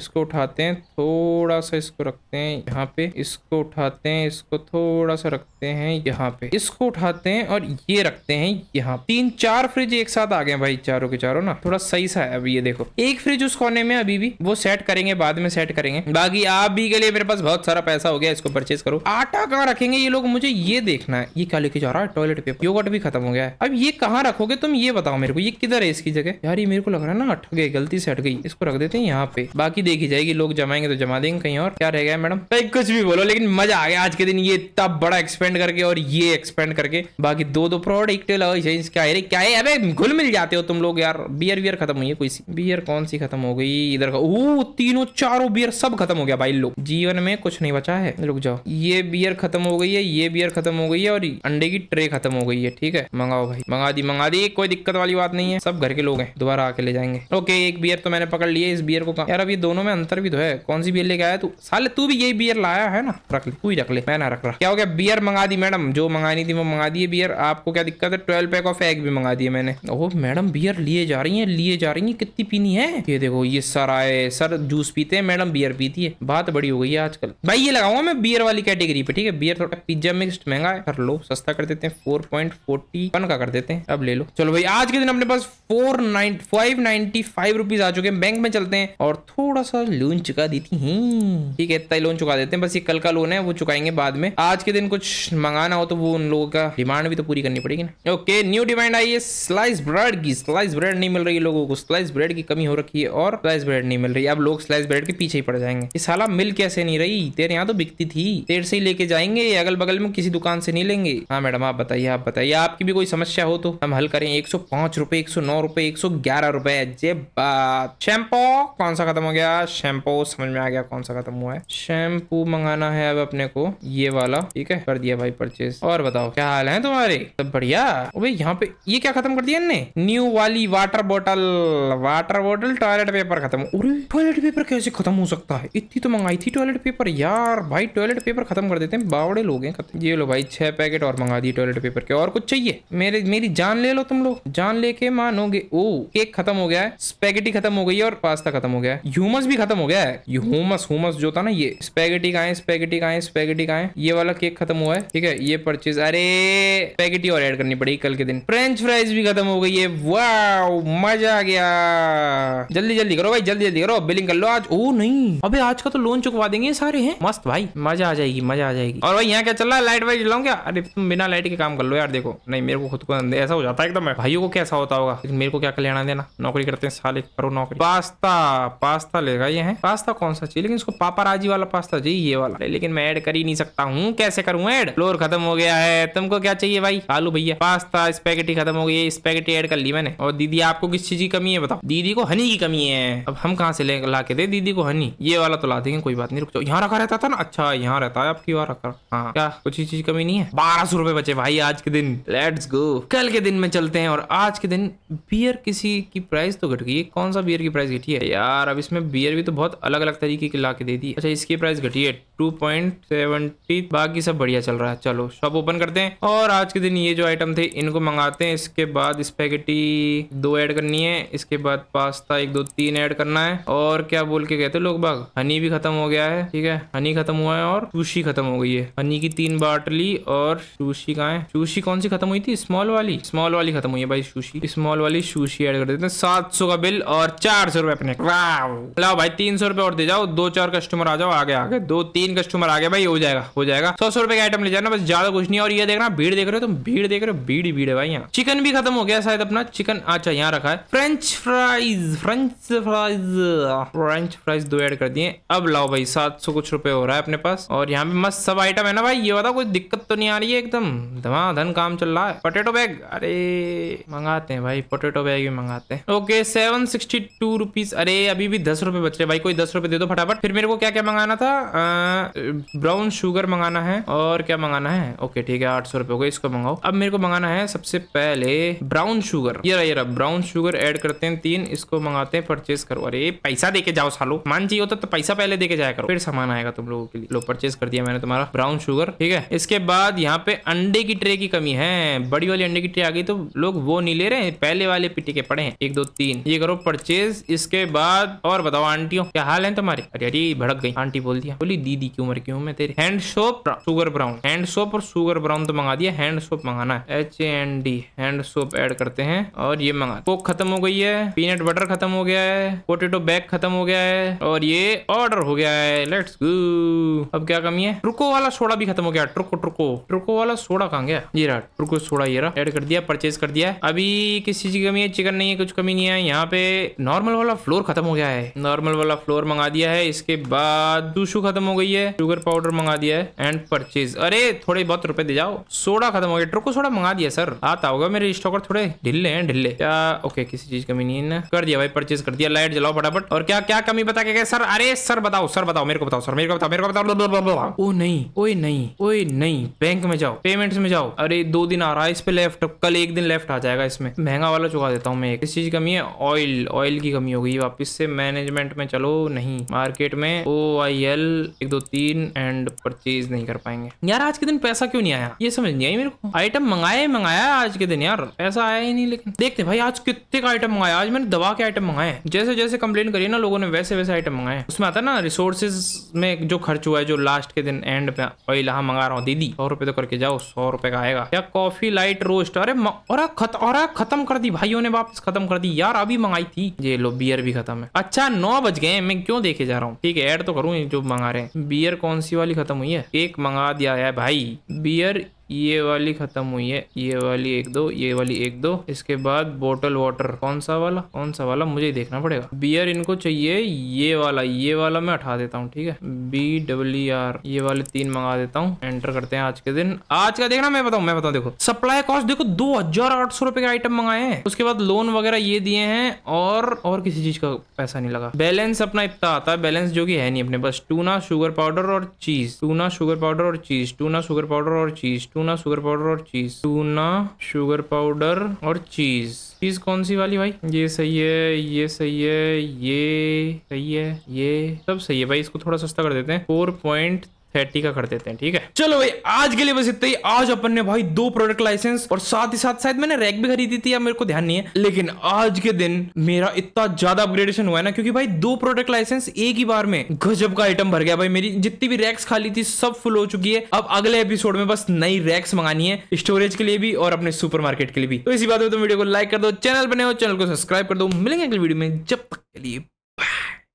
इसको उठाते हैं थोड़ा सा इसको रखते हैं यहाँ पे इसको उठाते हैं इसको थोड़ा सा रखते हैं यहाँ पे इसको उठाते हैं और ये रखते हैं यहाँ तीन चार फ्रिज एक साथ आ गए भाई चारों के चारों ना थोड़ा सही सा है अभी ये देखो एक फ्रिज उस कोने में अभी भी वो सेट करेंगे बाद में सेट करेंगे बाकी आप भी के लिए मेरे पास बहुत सारा पैसा हो गया इसको परचेज करो आटा कहाँ रखेंगे ये लोग मुझे ये देखना है ये क्या लेके जा रहा है टॉयलेट पेपर देखो कट भी खत्म हो गया है अब ये कहाँ रखोगे तुम ये बताओ मेरे को ये किधर है इसकी जगह यार ये मेरे को लग रहा है ना हट गए गलती से हट गई इसको रख देते हैं यहाँ पे बाकी देखी जाएगी लोग जमाएंगे तो जमा देंगे कहीं और क्या रह गया मैडम भाई कुछ भी बोलो लेकिन मजा आ गया आज के दिन ये इतना बड़ा एक्सपेंड करके और ये एक्सपेंड करके बाकी दो दो फ्रॉड एक टेल क्या है क्या है अब घुल मिल जाते हो तुम लोग यार बियर बियर खत्म हुई है कोई सी बियर कौन सी खत्म हो गई इधर का ओ तीनों चारों बियर सब खत्म हो गया भाई लोग जीवन में कुछ नहीं बचा है रुक जाओ ये बियर खत्म हो गई है ये बियर खत्म हो गई है और अंडे की ट्रे खत्म हो गई है ठीक है मंगाओ भाई मंगा दी मंगा दी कोई दिक्कत वाली बात नहीं है सब घर के लोग हैं दोबारा आके ले जाएंगे ओके एक बियर तो मैंने पकड़ लिया इस बियर को यार अभी दोनों में अंतर भी तो है कौन सी बियर लेके आया तू साले तू भी यही बियर लाया है ना रख ले तू ही रख ले मैं ना रख रहा क्या हो गया बियर मंगा दी मैडम जो मंगानी थी वो मंगा दी बियर आपको क्या दिक्कत है ट्वेल्व पैक ऑफ एग भी मंगा दिए मैंने ओह मैडम बियर लिए जा रही है लिए जा रही है कितनी पीनी है ये देखो ये सर आए सर जूस पीते हैं मैडम बियर पीती है बात बड़ी हो गई है आजकल भाई ये लगाऊंगा मैं बियर वाली कैटेगरी पे ठीक है बियर थोड़ा पिज्जा मिक्स महंगा है कर लो सस्ता कर देते हैं फोर पॉइंट का कर देते हैं अब ले लो चलो भाई आज के दिन अपने पास four nine ninety five rupees आ चुके हैं बैंक में चलते हैं और थोड़ा सा लोन चुका देती है ठीक है इतना लोन चुका देते हैं बस ये कल का लोन है वो चुकाएंगे बाद में आज के दिन कुछ मंगाना हो तो वो उन लोगों का डिमांड भी तो पूरी करनी पड़ेगी ना ओके न्यू डिमांड आई है स्लाइस ब्रेड की स्लाइस ब्रेड नहीं मिल रही लोगों को स्लाइस ब्रेड की कमी हो रखी है और स्लाइस ब्रेड नहीं मिल रही अब लोग स्लाइस ब्रेड के पीछे ही पड़ जाएंगे इस साला मिल कैसे नहीं रही तेरे यहाँ तो बिकती थी तेर से ही लेके जाएंगे अगल बगल में किसी दुकान से नहीं लेंगे हाँ मैडम आप बताइए आप बताइए आपकी भी कोई समस्या हो तो हम हल करें एक सौ पांच रुपए एक सौ नौ रुपए एक सौ ग्यारह रुपए जे बात शैम्पू कौन सा खत्म हो गया शैम्पो समझ में आ गया कौन सा खत्म हुआ है शैम्पू मंगाना है अब अपने को ये वाला ठीक है कर दिया भाई परचेज और बताओ क्या हाल है तुम्हारे सब बढ़िया यहाँ पे ये क्या खत्म कर दिया इनने न्यू वाली water bottle water bottle toilet paper खत्म टॉयलेट पेपर कैसे खत्म हो सकता है इतनी तो मंगाई थी टॉयलेट पेपर यार भाई टॉयलेट पेपर खत्म कर देते हैं बावड़े लोग हैं ये लो भाई छह पैकेट और मंगा दिए टॉयलेट पेपर करके और कुछ चाहिए मेरे मेरी जान ले लो तुम लोग जान लेके मानोगे ओ केक खत्म हो गया है स्पेगेटी खत्म हो गई है और पास्ता खत्म हो गया है ह्यूमस भी खत्म हो गया है ह्यूमस ह्यूमस जो था ना ये स्पेगेटी का है स्पेगेटी का है स्पेगेटी का है ये वाला केक खत्म हुआ है ठीक है ये परचेज अरे स्पेगेटी और एड करनी पड़ेगी कल के दिन फ्रेंच फ्राइज भी खत्म हो गई है वाह मजा आ गया जल्दी जल्दी करो भाई जल्दी जल्दी करो बिलिंग कर लो आज ओ नहीं अबे आज का तो लोन चुकवा देंगे सारे हैं मस्त भाई मजा आ जाएगी मजा आ जाएगी और भाई यहाँ क्या चल रहा है लाइट वाइट जलाऊ क्या अरे तुम बिना लाइट के काम कर लो अबे यार देखो नहीं मेरे को खुद को ऐसा हो जाता है एकदम भाइयों को कैसा होता होगा मेरे को क्या लेना देना नौकरी करते हैं साले करो नौकरी पास्ता पास्ता लेगा ये है पास्ता कौन सा चाहिए लेकिन इसको राजी वाला पास्ता चाहिए ये वाला लेकिन मैं ऐड कर ही नहीं सकता हूँ कैसे करूँ ऐड फ्लोर खत्म हो गया है तुमको क्या चाहिए भाई आलू भैया पास्ता स्पैकेटी खत्म हो गई है स्पैकेटी ऐड कर ली मैंने और दीदी आपको किस चीज की कमी है बताओ दीदी को हनी की कमी है अब हम कहाँ से ला के दे दीदी को हनी ये वाला तो ला देंगे कोई बात नहीं रुक यहाँ रखा रहता था ना अच्छा यहाँ रहता है आपकी वहाँ रखा हाँ क्या कुछ चीज कमी नहीं है बारह सौ रुपए बचे भाई आज के दिन लेट्स गो कल के दिन में चलते हैं और आज के दिन बियर किसी की प्राइस तो घट गई है कौन सा बियर की प्राइस घटी है यार अब इसमें बियर भी तो बहुत अलग अलग तरीके की ला के दे दी अच्छा इसकी प्राइस घटी है टू बाकी सब बढ़िया चल रहा है चलो शॉप ओपन करते हैं और आज के दिन ये जो आइटम थे इनको मंगाते हैं इसके बाद स्पेगेटी दो एड करनी है इसके बाद पास्ता एक दो तीन एड करना है और क्या बोल के कहते लोग बाग हनी भी खत्म हो गया है ठीक है हनी खत्म हुआ है और सुशी खत्म हो गई है हनी की तीन बाटली और सुशी कहा है सुशी सुशी कौन सी खत्म हुई थी स्मॉल वाली स्मॉल वाली खत्म हुई है भाई सुशी स्मॉल वाली सुशी ऐड कर देते हैं सात सौ का बिल और चार सौ रुपए अपने लाओ भाई तीन सौ रुपए और दे जाओ दो चार कस्टमर आ जाओ आगे आगे दो तीन कस्टमर आगे भाई हो जाएगा हो जाएगा सौ सौ रुपए का आइटम ले जाना बस ज्यादा कुछ नहीं और ये देखना भीड़ देख रहे हो तुम भीड़ देख रहे हो भीड़ भीड़ है भाई यहाँ चिकन भी खत्म हो गया शायद अपना चिकन अच्छा यहाँ रखा है French fries French fries French fries दो ऐड कर दिए अब लाओ भाई सात सौ कुछ रुपए हो रहा है अपने पास और यहाँ पे मस्त सब आइटम है ना भाई ये बताओ कोई दिक्कत तो नहीं आ रही है एकदम धमाधम डन काम चल रहा है पोटेटो बैग अरे मंगाते हैं भाई पोटेटो बैग भी मंगाते हैं okay seven sixty two rupees अरे अभी भी दस रुपए बच रहे भाई कोई दस रुपए दे दो फटाफट फिर मेरे को क्या क्या मंगाना था ब्राउन शुगर मंगाना है और क्या मंगाना है ओके ठीक है आठ सौ रुपए इसको मंगाओ अब मेरे को मंगाना है सबसे पहले ब्राउन शुगर ये रहा ये रहा ब्राउन शुगर ऐड करते हैं तीन इसको मंगाते हैं परचेज करो अरे पैसा देके जाओ सालो मान चाहिए होता तो पैसा पहले देके जाया करो फिर सामान आएगा तुम लोगों के लिए लो परचेज कर दिया मैंने तुम्हारा ब्राउन शुगर ठीक है इसके बाद यहाँ पे अंडे की ट्रे की कमी है बड़ी वाली अंडे की ट्रे आ गई तो लोग वो नहीं ले रहे हैं पहले वाले पिटी के पड़े हैं एक दो तीन ये करो परचेज इसके बाद और बताओ आंटियों क्या हाल है तुम्हारे अरे अरे भड़क गई आंटी बोल दिया बोली दीदी की उम्र क्यों मैं तेरी hand soap sugar brown hand soap और सुगर ब्राउन तो मंगा दिया हैंड सोप मंगाना है H N D hand soap add करते हैं और ये मंगा कोक खत्म हो गई है पीनट बटर खत्म हो गया है पोटेटो बैग खत्म हो गया है और ये ऑर्डर हो गया है लेट्स गो अब क्या कमी है ट्रुको वाला सोडा भी खत्म हो गया ट्रुको ट्रुको ट्रुको वाला सोडा कहा गया ये ये रहा टुर्को सोडा ये रहा ऐड कर दिया परचेज कर दिया अभी किस चीज की कमी है चिकन नहीं है कुछ कमी नहीं है यहाँ पे नॉर्मल वाला फ्लोर खत्म हो गया है नॉर्मल वाला फ्लोर मंगा दिया है इसके बाद दूसू खत्म हो गई है शुगर पाउडर मंगा दिया है एंड परचेज अरे थोड़े बहुत रुपए दे जाओ सोडा खत्म हो गया ट्रोको सोडा मंगा दिया सर आता होगा मेरे स्टॉकर थोड़े ढिले हैं ढिले क्या ओके किसी चीज कमी नहीं है कर दिया भाई परचेज कर दिया लाइट जलाओ फटाफट और क्या क्या कमी बता क्या सर अरे सर बताओ सर बताओ मेरे को बताओ सर मेरे को बताओ मेरे को बताओ ओ नहीं ओए नहीं ओए नहीं बैंक में जाओ पेमेंट्स में जाओ अरे दो दिन आ रहा है इस पे लेफ्ट कल एक दिन लेफ्ट आ जाएगा इसमें महंगा वाला चुका देता हूँ मैं एक चीज़ की कमी है ऑयल ऑयल की कमी हो गई वापिस से मैनेजमेंट में चलो नहीं मार्केट में ओ आई एल एक दो तीन एंड परचेज नहीं कर पाएंगे यार आज के दिन पैसा क्यों नहीं आया ये समझ नहीं आई मेरे को आइटम मंगाया मंगाया आज के दिन यार पैसा आया ही नहीं लेकिन देखते भाई आज कितने का आइटम मंगाया आज मैंने दवा के आइटम मंगाए जैसे जैसे कंप्लेन करिए ना लोगों ने वैसे वैसे आइटम मंगाए उसमें आता ना रिसोर्सेज में जो खर्च हुआ है जो लास्ट के दिन एंड पे ऑयल हाँ मंगा रहा हूँ दीदी सौ रुपए तो करके जाओ सौ रुपए का आएगा जाएगा या कॉफी लाइट रोस्ट अरे और खत और खत्म कर दी भाइयों ने वापस खत्म कर दी यार अभी मंगाई थी ये लो बियर भी खत्म है अच्छा नौ बज गए मैं क्यों देखे जा रहा हूँ ठीक है एड तो करूँ जो मंगा रहे हैं बियर कौन सी वाली खत्म हुई है एक मंगा दिया है भाई बियर ये वाली ख़त्म हुई है ये वाली एक दो ये वाली एक दो इसके बाद बोटल वाटर कौन सा वाला कौन सा वाला मुझे देखना पड़ेगा बियर इनको चाहिए ये वाला ये वाला मैं उठा देता हूँ ठीक है बी डब्ल्यू आर ये वाले तीन मंगा देता हूँ एंटर करते हैं आज के दिन आज का देखना मैं बताऊँ मैं बताऊँ देखो सप्लाई कॉस्ट देखो दो हजार आठ सौ रुपए के आइटम मंगाए हैं उसके बाद लोन वगैरह ये दिए हैं और और किसी चीज का पैसा नहीं लगा बैलेंस अपना इतना आता है बैलेंस जो की है नहीं अपने बस टूना शुगर पाउडर और चीज टूना शुगर पाउडर और चीज टूना शुगर पाउडर और चीज टूना शुगर पाउडर और चीज टूना शुगर पाउडर और चीज चीज कौन सी वाली भाई ये सही है ये सही है ये सही है ये सब सही है भाई इसको थोड़ा सस्ता कर देते हैं फोर पॉइंट थर्टी का कर देते हैं ठीक है चलो भाई आज के लिए बस इतना ही आज अपन ने भाई दो प्रोडक्ट लाइसेंस और साथ ही साथ शायद मैंने रैक भी खरीदी थी या मेरे को ध्यान नहीं है लेकिन आज के दिन मेरा इतना ज्यादा अपग्रेडेशन हुआ है ना क्योंकि भाई दो प्रोडक्ट लाइसेंस एक ही बार में गजब का आइटम भर गया भाई मेरी जितनी भी रैक्स खाली थी सब फुल हो चुकी है अब अगले एपिसोड में बस नई रैक्स मंगानी है स्टोरेज के लिए भी और अपने सुपर के लिए भी तो इसी बात में तो वीडियो को लाइक कर दो चैनल बने हो चैनल को सब्सक्राइब कर दो मिलेंगे अगले वीडियो में जब तक के लिए